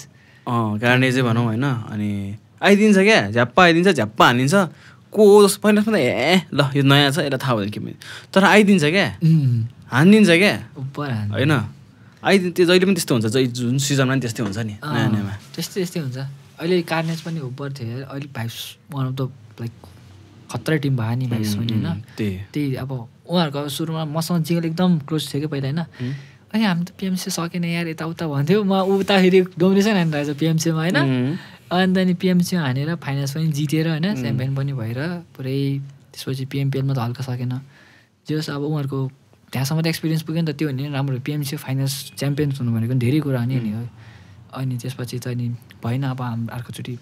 कार्नेजै भनौँ होइन अनि आइदिन्छ क्या झ्याप्पा आइदिन्छ झ्याप्पा हानिन्छ को जस्तो पहिला पहिला ए ल यो नयाँ छ यसलाई थाहा हुँदैन के तर आइदिन्छ क्या हानिदिन्छ क्या होइन आइदिन्छ त्यो जहिले पनि त्यस्तो हुन्छ जुन सिजनमा पनि त्यस्तै हुन्छ नि नयाँ नयाँमा त्यस्तै त्यस्तै हुन्छ अहिले कार्नेज पनि हुपर थियो अहिले भाइ वान अफ द लाइक खत्रै टिम भयो नि भाइ सोनी होइन त्यही अब उहाँहरूको अब सुरुमा मसँग जिगेल एकदम क्लोज थियो कि पहिला होइन अनि हामी त पिएमसी सकेन यार यताउता भन्थ्यो म उता फेरि डोमिनेसन हान्नु रहेछ पिएमसीमा होइन अनि त्यहाँदेखि पिएमसीमा हानेर फाइनेन्स पनि जितेर होइन च्याम्पियन पनि भएर पुरै त्यसपछि पिएमपिएलमा त हल्का सकेन जस अब उहाँहरूको त्यहाँसम्म त एक्सपिरियन्स पुग्यो नि त त्यो भने राम्रो पिएमसी फाइनेन्स च्याम्पियन्स हुनु भनेको धेरै कुरा हो नि हो अनि त्यसपछि त अनि भएन अब हाम्रो अर्कोचोटि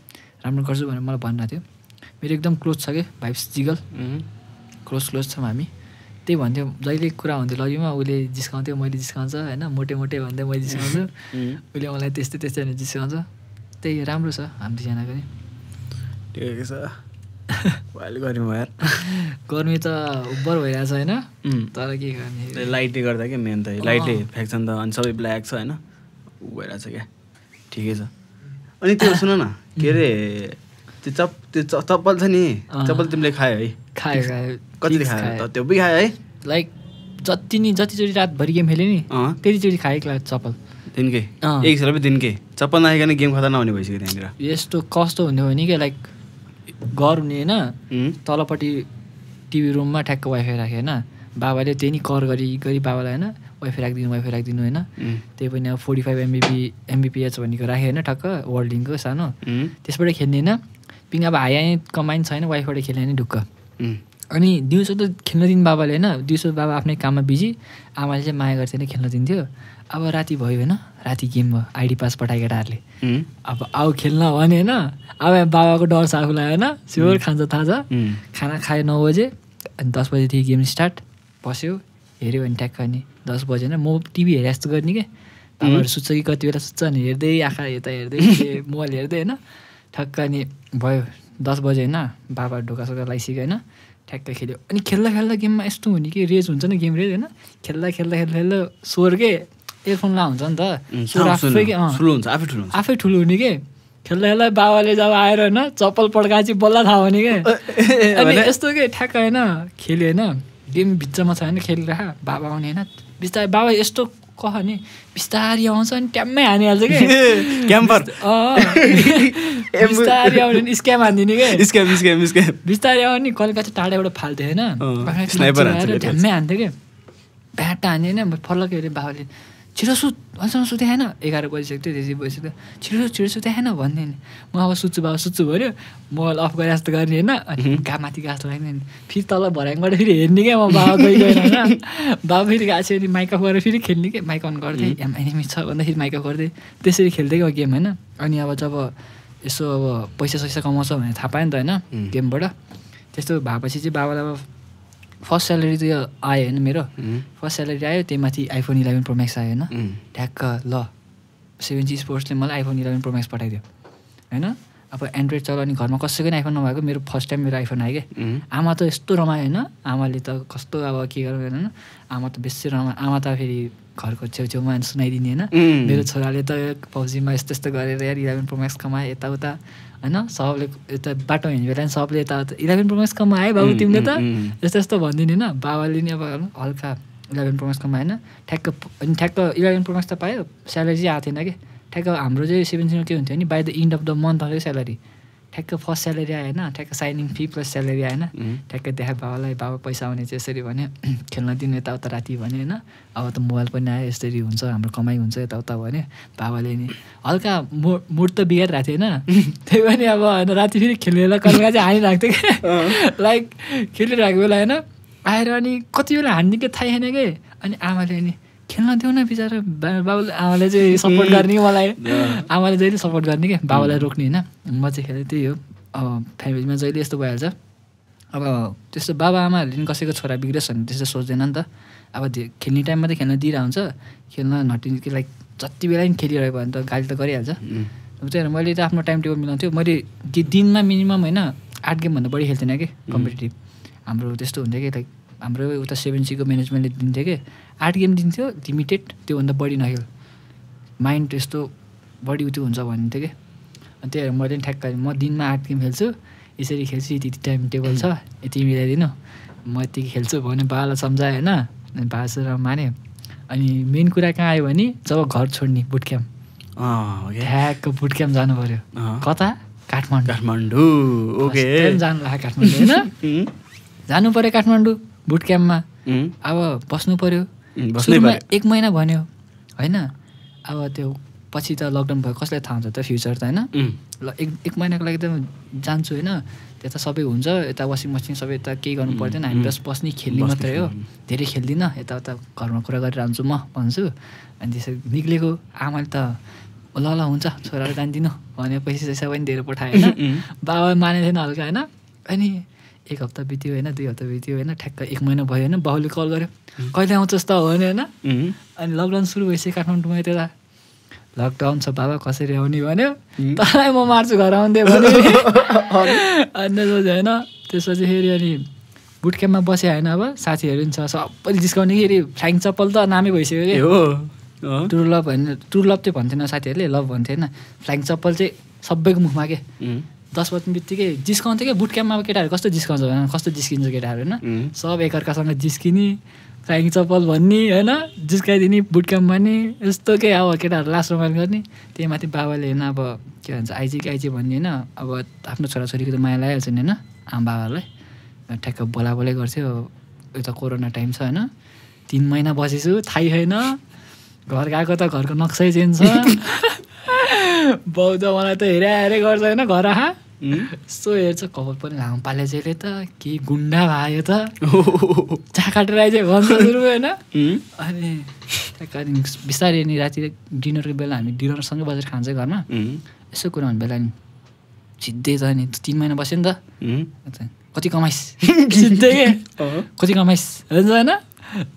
राम्रो गर्छु भनेर मलाई भन्नु थियो मेरो एकदम क्लोज छ कि भाइब्स जिगल क्लोज क्लोज छौँ हामी त्यही भन्थ्यो जहिले कुरा हुन्थ्यो लगीमा उसले जिस्काउँथ्यो मैले जिस्काउँछ होइन मोटे मोटे भन्दै मैले जिस्काउँछु उसले मलाई त्यस्तै त्यस्तै जिस्काउँछ त्यही राम्रो छ हामी दुईजनाको पनि ठिकै छ गर्मी भयो गर्मी त उब्बर भइरहेछ होइन तर के गर्ने लाइटले गर्दा क्या मेन त लाइटले फ्याँक्छ नि त अनि सबै ब्ल्याक छ होइन ऊ भइरहेछ क्या ठिकै छ अनि त्यो सुन न के अरे त्यो चप त्यो चप्पल छ नि चप्पल तिमीले खायो है खायो खायो कतिले खायो त्यो पनि खायो है लाइक जति नि जतिचोटि रातभरि गेम खेल्यो नि त्यतिचोटि खायो क्लास चप्पल दिनकै एक सय दिनकै चप्पल नआइकन गेम खाँदा नहुने भइसक्यो त्यहाँनिर यस्तो कस्तो हुने हो भने क्या लाइक घर हुने होइन तलपट्टि टिभी रुममा ठ्याक्क वाइफाई राख्यो होइन बाबाले त्यही नि कर गरी गरी बाबालाई होइन वाइफाई राखिदिनु वाइफाई राखिदिनु होइन त्यही पनि अब फोर्टी फाइभ एमबिपी एमबिपिएच भनेको राखेँ होइन ठक्क वर्ल्डिङको सानो त्यसबाट खेल्ने होइन पिङ अब हाई कमाइन छैन वाइफबाट खेल्यो भने ढुक्क अनि दिउँसो त खेल्न दिन बाबाले होइन दिउँसो बाबा आफ्नै काममा बिजी आमाले चाहिँ माया गर्थेन खेल्न दिन्थ्यो अब राति भयो होइन राति गेम भयो आइडी पास पठाइ केटाहरूले अब आऊ खेल्न भने होइन अब बाबाको डर छ आफूलाई होइन स्योर खान्छ थाहा छ खाना खायो नौ बजे अनि दस बजे थियो गेम स्टार्ट बस्यो हेऱ्यो भने ट्याक्क अनि दस बजे होइन म टिभी हेरे जस्तो गर्ने क्या बाबाहरू सुत्छ कि कति बेला सुत्छ अनि हेर्दै आँखा यता *laughs* हेर्दै मोबाइल हेर्दै होइन ठ्याक्क नि भयो दस बजे होइन बाबा ढोकासोका लगाइसक्यो होइन ठ्याक्क खेल्यो अनि खेल्दा खेल्दा गेममा यस्तो हुने कि रेज हुन्छ नि गेम रेज होइन खेल्दा खेल्दा खेल्दा खेल्दा स्वरकै एयरफोन ला हुन्छ नि त आफै ठुलो आफै ठुलो हुने कि खेल्दा खेल्दा बाबाले जब आएर होइन चप्पल पड्काएपछि बल्ल थाहा हुने क्या अनि यस्तो के ठ्याक्क होइन खेल्यो होइन गेम भित्रमा छ होइन खेलिरह बाबा आउने होइन बिस्तारै बाबा यस्तो नि बिस्तारी आउँछ अनि ट्याम्मै हानिहाल्छ कि *laughs* क्याम्पर *laughs* बिस्तारी आउने नि स्क्याम हानिदिने कि स्क्याम स्क्याम स्क्याम बिस्तारी आउने नि कलकत्ता टाढाबाट फाल्थ्यो होइन ट्याम्मै हान्थ्यो क्या ब्याटा होइन फर्लक्यो अरे बाबाले छिटो सुत अहिलेसम्म सुते होइन एघार बजिसक्यो त्यसपछि बजिसक्यो छिटो छिटो सुते होइन भन्ने नि म अब सुत्छु बाबा सुत्छु भन्यो मोबाइल अफ गरेर जस्तो गर्ने होइन अनि घाम माथि गाछ लाग्ने नि फेरि तल भर्याङबाट फेरि हेर्ने क्या म बाबा गइ गएन होइन बाबा फेरि गएको छु अनि माइक अफ गरेर फेरि खेल्ने क्या माइक अन गर्दै एम एनिमी छ भन्दाखेरि माइक अफ गर्दै त्यसरी खेल्दै गयो गेम होइन अनि अब जब यसो अब पैसा सैसा कमाउँछ भनेर थाहा पायो नि त होइन गेमबाट त्यस्तो भएपछि चाहिँ बाबालाई अब फर्स्ट स्यालेरी त आयो होइन मेरो फर्स्ट स्यालेरी आयो त्यही माथि आइफोन इलेभेन प्रो म्याक्स आयो होइन ठ्याक्क ल सेभेन जी स्पोर्ट्सले मलाई आइफोन इलेभेन प्रो म्याक्स पठाइदियो होइन अब एन्ड्रोइड चलाउने घरमा कसैको पनि आइफोन नभएको मेरो फर्स्ट टाइम मेरो आइफोन आयो क्या आमा त यस्तो रमायो होइन आमाले त कस्तो अब के गर्नु होइन आमा त बेसी रमा आमा त फेरि घरको छेउछेउमा सुनाइदिने होइन मेरो छोराले त पब्जीमा यस्तो यस्तो गरेर यार इलेभेन प्रो म्याक्स कमायो यताउता होइन सबले यता बाटो हिँड्यो बेला सबले यता इलेभेन प्रोमाक्स आयो बाबु तिमीले त यस्तो यस्तो भनिदिने होइन बाबाले नि अब हल्का इलेभेन प्रोमाक्स होइन ठ्याक्क अनि ठ्याक्क इलेभेन प्रोमाक्स त पायो स्यालेरी चाहिँ आएको थिएन कि ठ्याक्क हाम्रो चाहिँ सेभेनसिनो के हुन्थ्यो नि by the end of the month आउँथ्यो स्यालेरी ठ्याक्क फर्स्ट स्यालेरी आयो होइन ठ्याक्क साइनिङ फी प्लस स्यालेरी आएन ठ्याक्क देखा बाबालाई बाबा पैसा आउने चाहिँ यसरी भन्यो खेल्न दिनु यताउता राति भन्यो होइन अब त मोबाइल पनि आयो यसरी हुन्छ हाम्रो कमाइ हुन्छ यताउता भने बाबाले नि हल्का मु मुड त बिगारिरहेको थियो होइन त्यही पनि अब होइन राति फेरि खेल्ने बेला कहिले चाहिँ हानिरहेको थियो क्या लाइक खेलिरहेको बेला होइन आएर अनि कति बेला हान्ने कि थाहै छैन कि अनि आमाले नि खेल्न देऊ न बिचरा बाबुले आमाले चाहिँ सपोर्ट गर्ने मलाई *laughs* आमाले जहिले सपोर्ट गर्ने क्या बाबालाई रोक्ने होइन म चाहिँ खेलेँ त्यही हो अब फ्यामिलीमा जहिले यस्तो भइहाल्छ अब त्यस्तो बाबा आमाहरूले पनि कसैको छोरा बिग्रेस भने त्यस्तो सोच्दैन नि त अब खेल्ने टाइममा त खेल्न हुन्छ खेल्न नटिने कि लाइक जति बेला पनि खेलिरह्यो भने त गाली त गरिहाल्छ त्यही mm. भएर मैले त आफ्नो टाइम टेबल मिलाउँथ्यो मैले दिनमा मिनिमम होइन आठ गेमभन्दा बढी खेल्थेन कि कम्पिटेटिभ mm. हाम्रो त्यस्तो हुन्थ्यो कि लाइक हाम्रो उता सेभेन सीको म्यानेजमेन्टले दिन्थ्यो कि आठ गेम दिन्थ्यो लिमिटेड त्योभन्दा बढी नखेल माइन्ड यस्तो बढी उत्यो हुन्छ भनिन्थ्यो क्या अनि त्यही भएर मैले ठ्याक्क म दिनमा आठ गेम खेल्छु यसरी खेल्छु यति टाइम टेबल छ यति मिलाइदिनु म यति खेल्छु भने बाबालाई सम्झाएँ होइन अनि भाषा माने अनि मेन कुरा कहाँ आयो भने जब घर छोड्ने बुट क्याम्प ठ्याक्क बुट क्याम्प जानु पऱ्यो कता काठमाडौँ काठमाडौँ ओके जानु लाग्यो काठमाडौँ होइन *laughs* जानु पऱ्यो काठमाडौँ बुट क्याम्पमा अब बस्नु पऱ्यो एक महिना भन्यो होइन अब त्यो पछि त लकडाउन भयो कसलाई थाहा हुन्छ त फ्युचर त होइन ल एक एक महिनाको लागि त जान्छु होइन त्यता सबै हुन्छ यता वासिङ मसिन सबै यता केही गर्नु पर्दैन हामी बस बस्ने खेल्ने मात्रै हो धेरै खेल्दिनँ यताउता घरमा कुरा गरिरहन्छु म भन्छु अनि त्यसरी निक्लेको आमाले त ल ल हुन्छ छोराले जान्दिनँ भनेपछि पैसा पनि धेरै पठाएन बाबा मानेको थिएन हल्का होइन अनि एक हप्ता बित्यो होइन दुई हप्ता बित्यो होइन ठ्याक्क एक महिना भयो होइन बाउले कल गर्यो कहिले आउँछस् त हो नि होइन अनि लकडाउन सुरु भइसक्यो काठमाडौँमा यता लकडाउन छ बाबा कसरी आउने भन्यो तँलाई म मार्छु घर आउँदै भन्यो अनि होइन त्यसपछि फेरि अनि बुट क्याम्पमा बसे होइन अब साथीहरू पनि छ सबैले जिस्काउने कि अरे फ्लाइङ चप्पल त नामै भइसक्यो कि हो टुर लभ होइन टुर लभ चाहिँ भन्थेन साथीहरूले लभ भन्थ्यो होइन फ्लाइङ चप्पल चाहिँ सबैको मुखमा के दस बज्ने बित्तिकै जिस्काउँथ्यो क्या बुट क्याम्पमा अब केटाहरू कस्तो जिस्काउँछ होइन कस्तो जिस्किन्छ केटाहरू होइन सब एकअर्कासँग जिस्किने काहीँ चप्पल भन्ने होइन जिस्काइदिने बुट क्याम्प भन्ने यस्तो के अब केटाहरू लास्ट रमाइलो गर्ने त्यही माथि बाबाले होइन अब के भन्छ आइजी आइजी भन्ने होइन अब आफ्नो छोराछोरीको त माया लगाइहाल्छ नि होइन आमा बाबालाई ठ्याक्क बोला बोलै गर्थ्यो यो त कोरोना टाइम छ होइन तिन महिना बसेछु थाहै छैन घर गएको त घरको नक्सै चेन्ज छ *laughs* बाउ त मलाई त हेरे हेरे गर्छ होइन घर आ यस्तो हेर्छ कपाल पनि लामो पाले जहिले त के गुन्डा भयो त चाह काटेर आइज भन्छ होइन अनि त्यहाँदेखि बिस्तारै नि राति डिनरको बेला हामी डिनरसँगै बजेर खान्छ घरमा यसो कुरा हुने बेला नि छिद्दै त नि तिन महिना बस्यो नि त कति कमाइस छिद्दै कति कमाइस हुन्छ होइन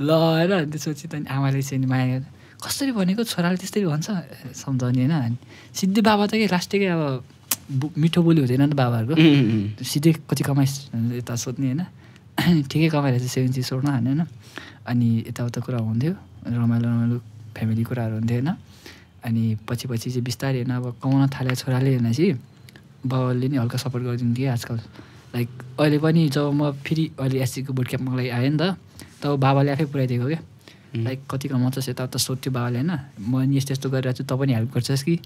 ल होइन त्यसपछि त आमाले चाहिँ माया कसरी भनेको छोराले त्यस्तै भन्छ सम्झाउने होइन सिद्धे बाबा त के लास्टकै अब मिठो बोली हुँदैन नि त बाबाहरूको सिधै कति कमाइस यता सोध्ने होइन *clears throat* ठिकै कमाएर चाहिँ सेभेन सिक्स सोध्न हाने होइन अनि यताउता कुरा हुन्थ्यो रमाइलो रमाइलो फ्यामिली कुराहरू हुन्थ्यो होइन अनि पछि पछि चाहिँ बिस्तारै होइन अब कमाउन थाले छोराले होइन चाहिँ बाबाले नि हल्का सपोर्ट गरिदिन्थ्यो आजकल लाइक अहिले पनि जब म फेरि अहिले एससीको बोर्ड क्याम्पको लागि आएँ नि त तब बाबाले आफै पुऱ्याइदिएको क्या लाइक mm. कति कमाउँछस् यताउता सोध्थ्यो बाबाले होइन म नि यस्तो यस्तो गरिरहेको छु तँ पनि हेल्प गर्छस् कि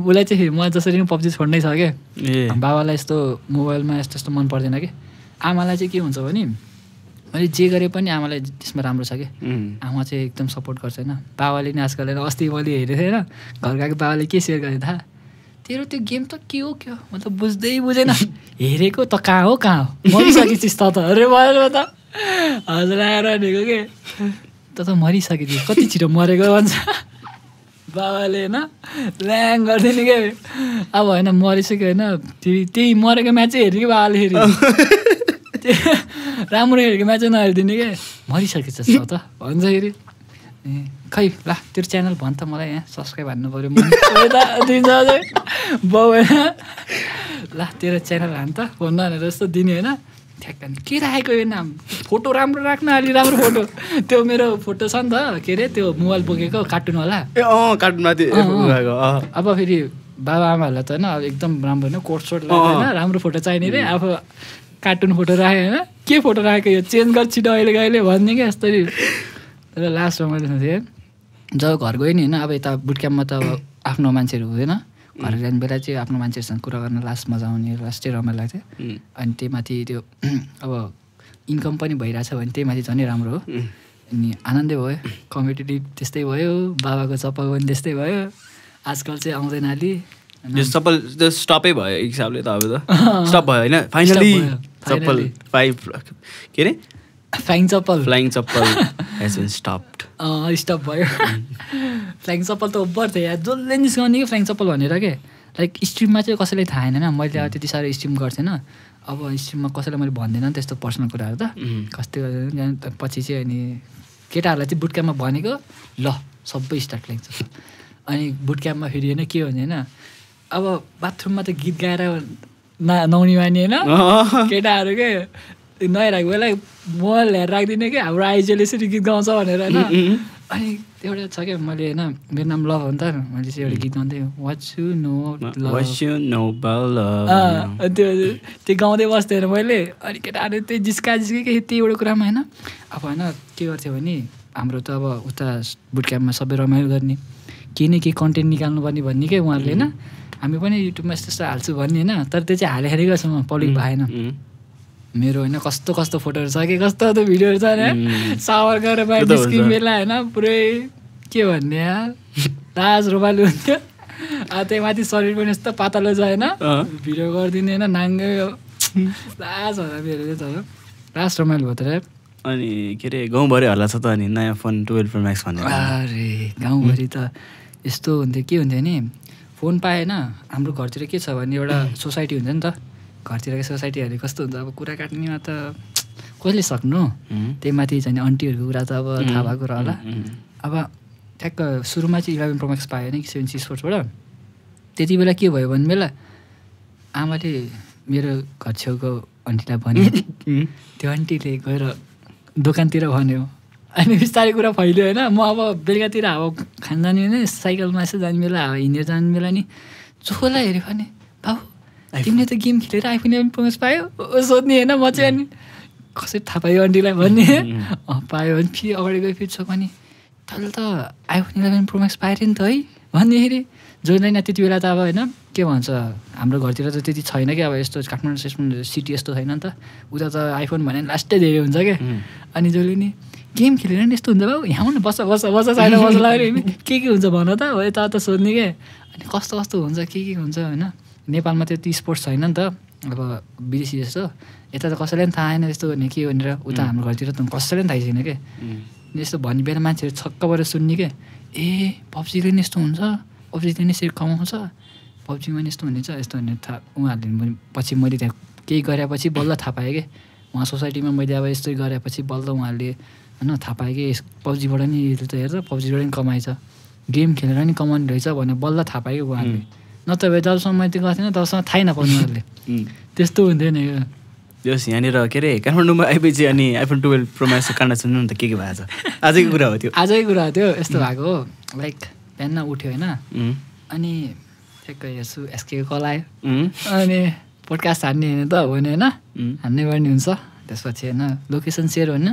उसलाई चाहिँ म जसरी पनि पब्जी छोड्नै छ क्या बाबालाई यस्तो मोबाइलमा यस्तो यस्तो मन पर्दैन कि आमालाई चाहिँ के हुन्छ भने मैले जे गरे पनि आमालाई त्यसमा राम्रो छ कि आमा चाहिँ एकदम सपोर्ट गर्छ होइन बाबाले नि आजकल अस्ति मैले हेरेको थिएँ होइन घर गएको बाबाले के सेयर गरेँ थाहा तेरो त्यो गेम त के हो के हो म त बुझ्दै बुझेन *laughs* हेरेको त कहाँ हो कहाँ हो सके त अरे मलाई त हजुर आएर भनेको के त त मरिसकेको थियो कति छिटो मरेको भन्छ बाबाले होइन ल्याङ गरिदिएन क्या अब होइन मरिसक्यो होइन फेरि त्यही मरेको म्याचै हेरेँ कि बाबाले फेरि राम्रो हेरेको म्याचै नहेरिदिने क्या मरिसकेछ त भन्छ फेरि ए खै ला तेरो च्यानल भन् त मलाई यहाँ सब्सक्राइब हान्नु पऱ्यो बाउ होइन ला तेरो च्यानल हान् त फोन भनेर जस्तो दिने होइन ठ्याक्क के राखेको यो नाम फोटो राम्रो राख्न अलि राम्रो फोटो त्यो मेरो फोटो छ नि त के अरे त्यो मोबाइल बोकेको होला ए अँ कार्टुनमा अब फेरि बाबाआमाहरूलाई त होइन अब एकदम राम्रो होइन कोट सोट होइन राम्रो फोटो चाहिने रे अब कार्टुन फोटो राखेँ होइन के फोटो राखेको यो चेन्ज गर्छ छिटो अहिले अहिले भन्ने क्या यस्तरी तर लास्टमा मैले थिएँ जब घर गएँ नि होइन अब यता बुट क्याम्पमा त अब आफ्नो मान्छेहरू हुँदैन घर जाने बेला चाहिँ आफ्नो मान्छेहरूसँग कुरा गर्न लास्ट मजा आउने लास्टै रमाइलो लाग्थ्यो अनि त्यही माथि त्यो *clears throat* अब इन्कम पनि भइरहेछ भने त्यही माथि झनै राम्रो हो अनि आनन्दै भयो कम्पिटेटिभ त्यस्तै भयो बाबाको चप्पल पनि त्यस्तै भयो आजकल चाहिँ आउँदैन अलि चप्पल स्टपै भयो एक हिसाबले त अब त स्टप *laughs* भयो होइन फाइनली चप्पल फाइभ के अरे फ्लाइङ चप्पल फ्लाइङ चप्पल स्टप *laughs* भयो फ्ल्याङ चप्पल त ओभर थियो जसले निस्काउने कि फ्ल्याङ चप्पल भनेर के लाइक स्ट्रिममा चाहिँ कसैलाई थाहा होइन मैले अब त्यति साह्रो स्ट्रिम गर्थेन अब स्ट्रिममा कसैलाई मैले भन्दैन त्यस्तो पर्सनल कुराहरू त कस्तो पछि चाहिँ अनि केटाहरूलाई चाहिँ बुट भनेको ल सबै स्टार्ट फ्ल्याङ चप्पल अनि बुट क्याम्पमा फेरि होइन के भन्यो होइन अब बाथरुममा त गीत गाएर ना नौनी माने होइन केटाहरू के नहेराएको बेला म ल्याएर राखिदिने कि हाम्रो आइजेले यसरी गीत गाउँछ भनेर होइन अनि एउटा छ क्या मैले होइन मेरो नाम लभ हो नि त मैले चाहिँ एउटा गीत गाउँथेँ वाच यु नो त्यो त्यो गाउँदै बस्थेँ होइन मैले अनि केटाहरू त्यही जिस्का जिस्कै त्यही एउटा कुरामा होइन अब होइन के गर्थ्यो भने हाम्रो त अब उता बुट क्याम्पमा सबै रमाइलो गर्ने केही न केही कन्टेन्ट निकाल्नुपर्ने भन्ने क्या उहाँहरूले होइन हामी पनि युट्युबमा यस्तो यस्तो हाल्छु भन्ने होइन तर त्यो चाहिँ हालेखेरि गर्छौँ पब्लिक भएन मेरो होइन कस्तो कस्तो फोटोहरू छ कि कस्तो कस्तो भिडियोहरू छ होइन सावर गरेर बाहिर निस्किने बेला होइन पुरै के भन्ने ताज रोपालु हुन्थ्यो अब त्यही माथि शरीर पनि यस्तो पातलो छ होइन भिडियो गरिदिने होइन नाङ्गै ताज होला मेरो चाहिँ छ लास्ट रमाइलो भयो तर अनि के अरे गाउँभरि हल्ला छ त अनि नयाँ फोन टुवेल्भ प्रो म्याक्स भन्ने अरे गाउँभरि त यस्तो हुन्थ्यो के हुन्थ्यो नि फोन पाएन हाम्रो घरतिर के छ भने एउटा सोसाइटी हुन्छ नि त घरतिरको सोसाइटीहरूले कस्तो हुन्छ अब कुरा काट्नेमा त कसले सक्नु त्यही माथि झन् अन्टीहरूको कुरा त अब थाहा भएको र होला अब ठ्याक्क सुरुमा चाहिँ इलेभेन प्रोमाक्स पायो नि सेभेन सिक्स फोर्सबाट त्यति बेला के भयो भने बेला आमाले मेरो घर छेउको आन्टीलाई भन्यो त्यो आन्टीले गएर दोकानतिर भन्यो अनि बिस्तारै कुरा फैलियो होइन म अब बेलुकातिर अब खान जाने होइन साइकलमा यसो जाने बेला हिँडेर जाने बेला नि चोखोलाई हेऱ्यो भने बाबु तिमीले त गेम खेलेर आइफोन पनि पहुँच पायो सोध्ने होइन म चाहिँ अनि कसरी थाहा पायो आन्टीलाई भन्ने *laughs* पायो भने फेरि अगाडि गयो फेरि छ भने तैँले त आइफोन इलेभेन प्रोम्याक्स पाएर नि त है भन्दाखेरि जसलाई त्यति बेला त अब होइन के भन्छ हाम्रो घरतिर त त्यति छैन कि अब यस्तो काठमाडौँ सेसमा सिटी यस्तो छैन नि त उता त आइफोन भने लास्टै धेरै हुन्छ क्या अनि जसले नि गेम खेलेर नि यस्तो हुन्छ बाउ यहाँ बस बस बस छैन बस लाग्यो के के हुन्छ भन त हो यता त सोध्ने क्या अनि कस्तो कस्तो हुन्छ के के हुन्छ होइन नेपालमा त्यति स्पोर्ट्स छैन नि त अब विदेशी जस्तो यता त कसैले पनि थाहा आएन यस्तो भने के भनेर उता हाम्रो घरतिर त कसैले पनि थाहै छैन के यस्तो भन्ने बेला मान्छेहरू छक्कबाट सुन्ने के ए पब्जीले नि यस्तो हुन्छ पब्जीले नि यसरी कमाउँछ पब्जीमा नि यस्तो हुनेछ यस्तो हुने थाहा उहाँहरूले पछि मैले त्यहाँ केही गरेपछि बल्ल थाहा पाएँ कि उहाँ सोसाइटीमा मैले अब यस्तो गरेपछि बल्ल उहाँहरूले होइन थाहा पाएँ कि पब्जीबाट नि त हेर पब्जीबाट नि कमाएछ गेम खेलेर नि कमाउने रहेछ भनेर बल्ल थाहा पाएँ कि उहाँहरूले नत्र भए जबसम्म मैले त्यो गर्थेन तबसम्म थाहै नपाउनु उनीहरूले त्यस्तो हुन्थ्यो नि जस यहाँनिर के अरे काठमाडौँमा आइपुगेपछि अनि आइफोन टुवेल्भ प्रोमास काण्ड सुन्नु नि त के के भएको छ आजकै कुरा हो त्यो आजकै कुरा हो त्यो यस्तो भएको हो लाइक बिहान उठ्यो होइन अनि ठ्याक्कै हेर्छु एसके कल आयो अनि पोडकास्ट हान्ने होइन त हो नि होइन हान्ने गर्ने हुन्छ त्यसपछि होइन लोकेसन सेयर होइन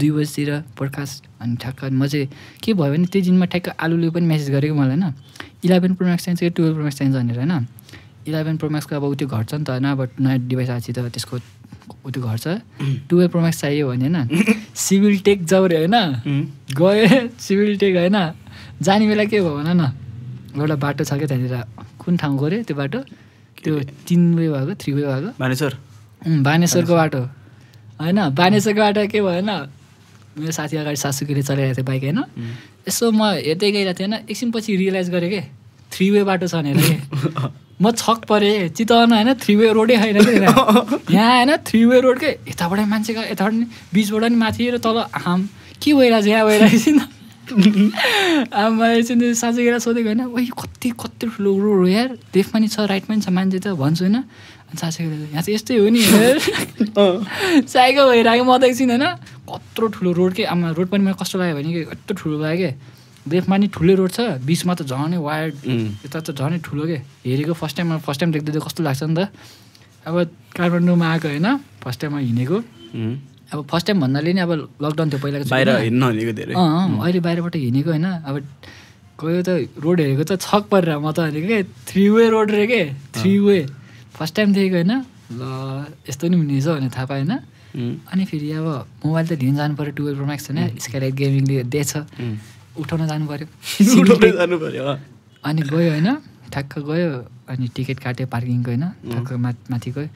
दुई बजीतिर पोडकास्ट अनि ठ्याक्क म चाहिँ के भयो भने त्यो दिनमा ठ्याक्क आलुले पनि मेसेज गरेको मलाई होइन इलेभेन प्रोम्याक्स चाहिन्छ कि टुवेल्भ प्रोम्याक्स चाहिन्छ भनेर होइन इलेभेन प्रोम्याक्सको अब उत्यो घट्छ नि त होइन अब नयाँ डिभाइस आएपछि त त्यसको उत्यो त्यो घट्छ टुवेल्भ प्रोम्याक्स चाहियो भने होइन सिभिल टेक जाउ रे होइन गयो सिभिल टेक होइन जाने बेला के भयो भन न एउटा बाटो छ क्या त्यहाँनिर कुन ठाउँ गऱ्यो त्यो बाटो त्यो तिन वे भएको थ्री वे भएको बानेश्वर बानेश्वरको बाटो होइन बानेसकबाट के भयो होइन मेरो साथी अगाडि सासुकीले चलाइरहेको थियो बाइक होइन यसो म हेर्दै गइरहेको थिएँ होइन एकछिन पछि रियलाइज गरेँ कि थ्री वे बाटो छ भनेर *laughs* म छक परेँ चितवन होइन थ्री वे रोडै होइन कि *laughs* यहाँ होइन थ्री वे रोड के मान्छे मान्छेको यताबाट नि बिचबाट नि माथि र तल आम के छ यहाँ भइरहेको छैन आमा चाहिँ साँच्चै गएर सोधेको होइन ओइ कति कति ठुलो रोड हो यार लेफ्ट पनि छ राइट पनि छ मान्छे त भन्छु होइन अनि दाजु यहाँ चाहिँ यस्तै हो नि साइको भइरहेको म त एकछिन होइन कत्रो ठुलो रोड के आमा रोड पनि मलाई कस्तो लाग्यो भने कि यत्रो ठुलो लाग्यो कि देखमा नि ठुलो रोड छ बिचमा त झनै वायर यता त झनै ठुलो के हेरेको फर्स्ट टाइम फर्स्ट टाइम देख्दै कस्तो लाग्छ नि त अब काठमाडौँमा आएको होइन फर्स्ट टाइममा हिँडेको अब फर्स्ट टाइम भन्नाले नि अब लकडाउन थियो पहिलाको बाहिर हिँड्न धेरै अँ अहिले बाहिरबाट हिँडेको होइन अब गयो त रोड हेरेको त छक परेर म त के थ्री वे रोड रे के थ्री वे फर्स्ट टाइम देखेको होइन ल यस्तो नि हुने रहेछ भनेर थाहा पाएन अनि फेरि अब मोबाइल त लिन जानु पऱ्यो टुवेल्भ प्रो म्याक्स होइन स्काइलाइट गेमिङले दिएछ उठाउन जानु पऱ्यो *laughs* अनि गयो होइन ठ्याक्क गयो अनि टिकट काट्यो पार्किङको होइन ठ्याक्क माथि गयो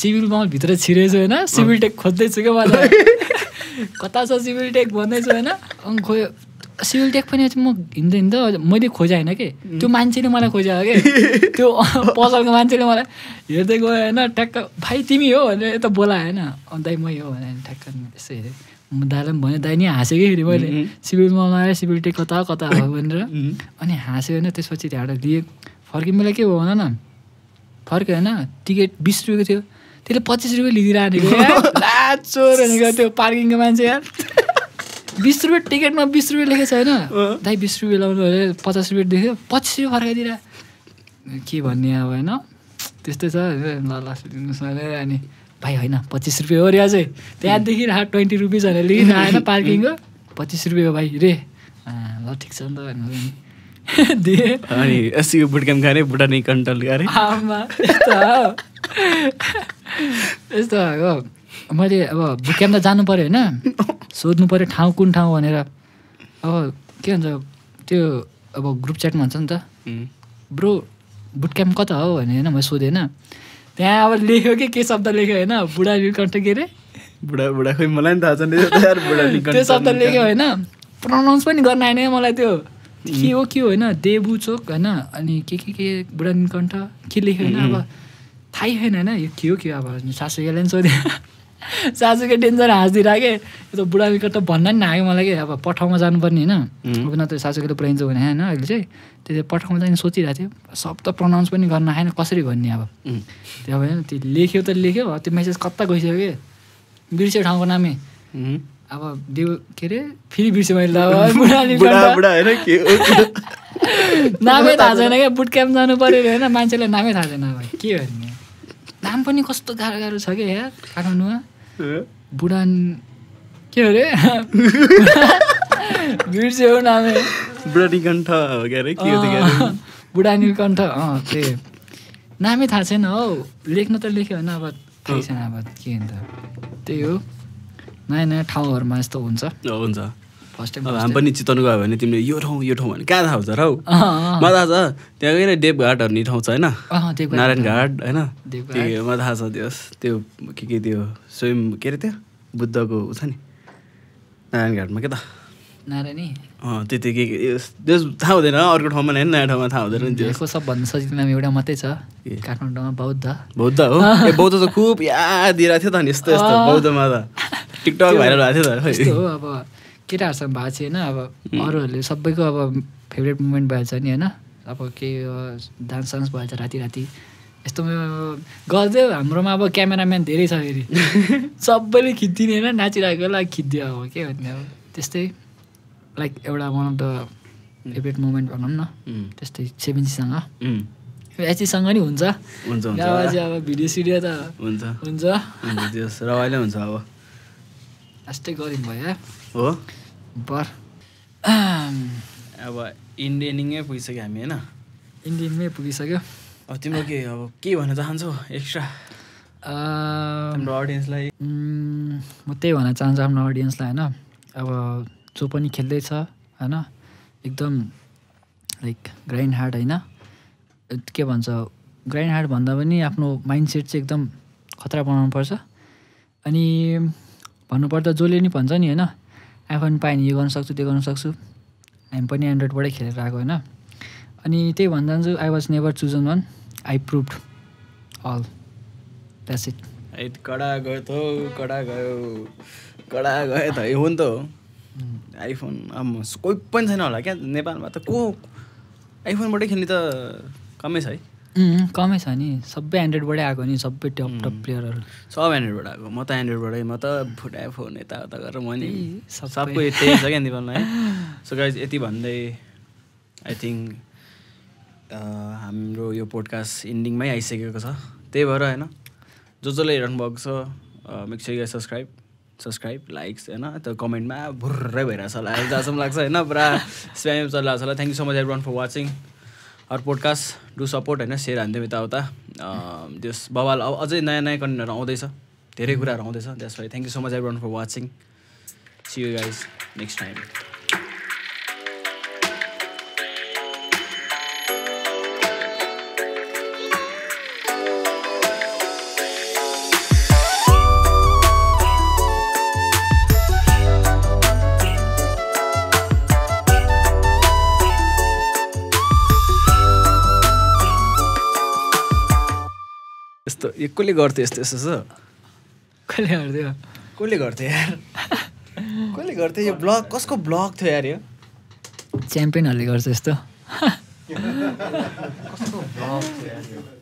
सिभिल मल भित्र छिरेछु होइन सिभिल टेक खोज्दैछु क्या मलाई *laughs* कता छ सिभिल टेक भन्दैछु होइन अनि खोयो सिभिल टेक पनि म हिँड्दा हिँड्दा मैले खोजा होइन कि त्यो मान्छेले मलाई हो कि त्यो पसलको मान्छेले मलाई हेर्दै गयो होइन ठ्याक्क भाइ तिमी हो भनेर यता बोला होइन दाइ मै हो भने ठ्याक्क यसो हेरेँ पनि भने दाइ नि हाँसेँ कि फेरि मैले सिभिलमा सिभिल टेक कता कता हो भनेर अनि हाँस्यो होइन त्यसपछि ढाडा लिएँ फर्कि मलाई के भयो भन न फर्क्यो होइन टिकट बिस रुपियाँको थियो त्यसले पच्चिस रुपियाँ लिदिरहेको थियो पार्किङको मान्छे यार बिस रुपियाँ टिकटमा बिस रुपियाँ लेखेको छ होइन दाइ बिस रुपियाँ लगाउनु अरे पचास रुपियाँ देख्यो पच्चिस रुपियाँ फर्काइदिएर के भन्ने अब होइन त्यस्तै छ ल ल दिनुहोस् न अनि भाइ होइन पच्चिस रुपियाँ हो रे अझै त्यहाँदेखि हाट ट्वेन्टी रुपिस भनेर लिन आएन पार्किङको पच्चिस रुपियाँ भाइ रे ल ठिक छ नि त भन्नु *laughs* अनि बुटक्याम्प बुटानी कन्टल गरे यस्तो यस्तो भएको मैले अब भुक्याम त जानु पऱ्यो होइन सोध्नु पऱ्यो ठाउँ कुन ठाउँ भनेर अब के भन्छ त्यो अब ग्रुप च्याटमा भन्छ नि त ब्रो बुट क्याम्प कता हो भने होइन मैले सोधेँ होइन त्यहाँ अब लेख्यो कि के शब्द लेख्यो होइन बुढा लिकन्ट के अरे बुढा बुढा खोइ मलाई नि थाहा छ त्यो शब्द लेख्यो होइन प्रनाउन्स पनि गर्न आएन मलाई त्यो के हो के होइन देबु चोक होइन अनि के के के बुढा निकण्ठ के लेख्यो होइन अब थाहै छैन होइन यो के हो के अब सासू यसलाई नि सोध्यो *laughs* सासूकै टेन्सन हाँसिदिएर के यो त बुढामीको त भन्न नि लाग्यो मलाई कि अब पठाउमा जानुपर्ने होइन अब न त सासूको त पुऱ्याइन्छ भने होइन अहिले चाहिँ त्यो पठाउमा जाने सोचिरहेको थियो त प्रनाउन्स पनि गर्न आएन कसरी भन्ने अब त्यो भएन त्यो लेख्यो त लेख्यो त्यो मेसेज कता गइसक्यो कि बिर्स्यो ठाउँको नामै अब देउ के अरे फेरि बिर्स्यो मैले *laughs* नामै थाहा छैन क्या बुट क्याम्प जानु पऱ्यो होइन मान्छेलाई नामै थाहा छैन अब के भन्ने नाम पनि कस्तो गाह्रो गाह्रो छ क्या यहाँ काठमाडौँमा बुढान के अरे बिर्स्यो नामे हो क्या अरे के हो बुढानीकण्ठ अँ त्यही नामै थाहा छैन हौ लेख्न त लेख्यो होइन अब थाहै छैन अब के अन्त त्यही हो नयाँ नयाँ ठाउँहरूमा यस्तो हुन्छ हुन्छ फर्स्ट टाइम हामी पनि चितवन गयो भने तिमीले यो ठाउँ यो ठाउँ भने कहाँ थाहा हुन्छ र हौ म थाहा छ त्यहाँ गएर देवघाट भन्ने ठाउँ छ होइन नारायण घाट होइन म थाहा छ त्यो त्यो के के त्यो स्वयं के अरे त्यो बुद्धको ऊ छ नि नारायण घाटमा के त नारायणी त्यति के के थाहा हुँदैन अर्को ठाउँमा होइन नयाँ ठाउँमा थाहा हुँदैन त्यसको सबभन्दा सजिलो नाम एउटा मात्रै छ काठमाडौँमा बौद्ध बौद्ध हो ए बौद्ध त खुब याद दिइरहेको थियो त नि यस्तो यस्तो बौद्धमा त टिकटक भाइरल भएको थियो त हो अब केटाहरूसँग भएको थियो होइन अब अरूहरूले सबैको अब फेभरेट मुमेन्ट भएछ नि होइन अब केही डान्स सान्स भएछ राति राति यस्तोमा गर्दै हाम्रोमा अब क्यामेराम्यान धेरै छ फेरि *laughs* सबैले खिच्दिने होइन नाचिरहेको खिच्दियो अब के भन्ने अब त्यस्तै लाइक एउटा one of the favourite moment भनौँ न त्यस्तै सेभेन्सीसँग एचीसँग नि हुन्छ हुन्छ अब भिडियो सिडियो त हुन्छ हुन्छ रमाइलो हुन्छ अब यस्तै गरिदिनु भयो हो बर अब इन्डियनिङै पुगिसक्यो हामी होइन इन्डियनमै पुगिसक्यो अब तिम्रो के अब के भन्न चाहन्छौ एक्स्ट्रा हाम्रो अडियन्सलाई म त्यही भन्न चाहन्छु आफ्नो अडियन्सलाई होइन अब जो पनि खेल्दैछ होइन एकदम लाइक ग्राइन्ड हार्ड होइन के भन्छ ग्राइन्ड हार्ड भन्दा पनि आफ्नो माइन्डसेट चाहिँ एकदम खतरा बनाउनु पर्छ अनि भन्नुपर्दा जसले नि भन्छ नि होइन आइफोन पाएँ भने यो गर्न सक्छु त्यो गर्न सक्छु हामी पनि एन्ड्रोइडबाटै खेलेर आएको होइन अनि त्यही भन्न चाहन्छु I was never chosen one I prove all that's it है कडा गयो त कडा गयो कडा गयो त हो नि त हो आइफोन अब कोही पनि छैन होला क्या नेपालमा त को आइफोनबाटै खेल्ने त कमै छ है कमै छ नि सबै एन्ड्रोइडबाटै आएको नि सबै टप टप प्लेयरहरू सब एन्ड्रोइडबाट आएको म त एन्ड्रोइडबाटै म त फुटाए फोन यताउता गरेर म नि सबको त्यही छ क्या नेपालमा है सो गाइज यति भन्दै आई थिङ्क हाम्रो यो पोडकास्ट इन्डिङमै आइसकेको छ त्यही भएर होइन जो जसले हेरनु भएको छ मिक्सर गाई सब्सक्राइब सब्सक्राइब लाइक्स होइन त्यो कमेन्टमा भुर्रै भइरहेको छ होला जहाँसम्म लाग्छ होइन पुरा स्प्याम चलिरहेको छ होला thank you so much everyone for watching अरू पोडकास्ट डु सपोर्ट होइन सेयर हानिदिउँ यताउता त्यस बवाल अब अझै नयाँ नयाँ कन्टेन्टहरू आउँदैछ धेरै कुराहरू आउँदैछ त्यसलाई thank you so much everyone for watching see you guys next time यस्तो कसले गर्थ्यो यस्तो यस्तो छ कसले गर्थ्यो कसले गर्थ्यो यार कसले गर्थ्यो यो ब्लग कसको ब्लग थियो यार यो च्याम्पियनहरूले गर्छ यस्तो *laughs* कसको ब्लग थियो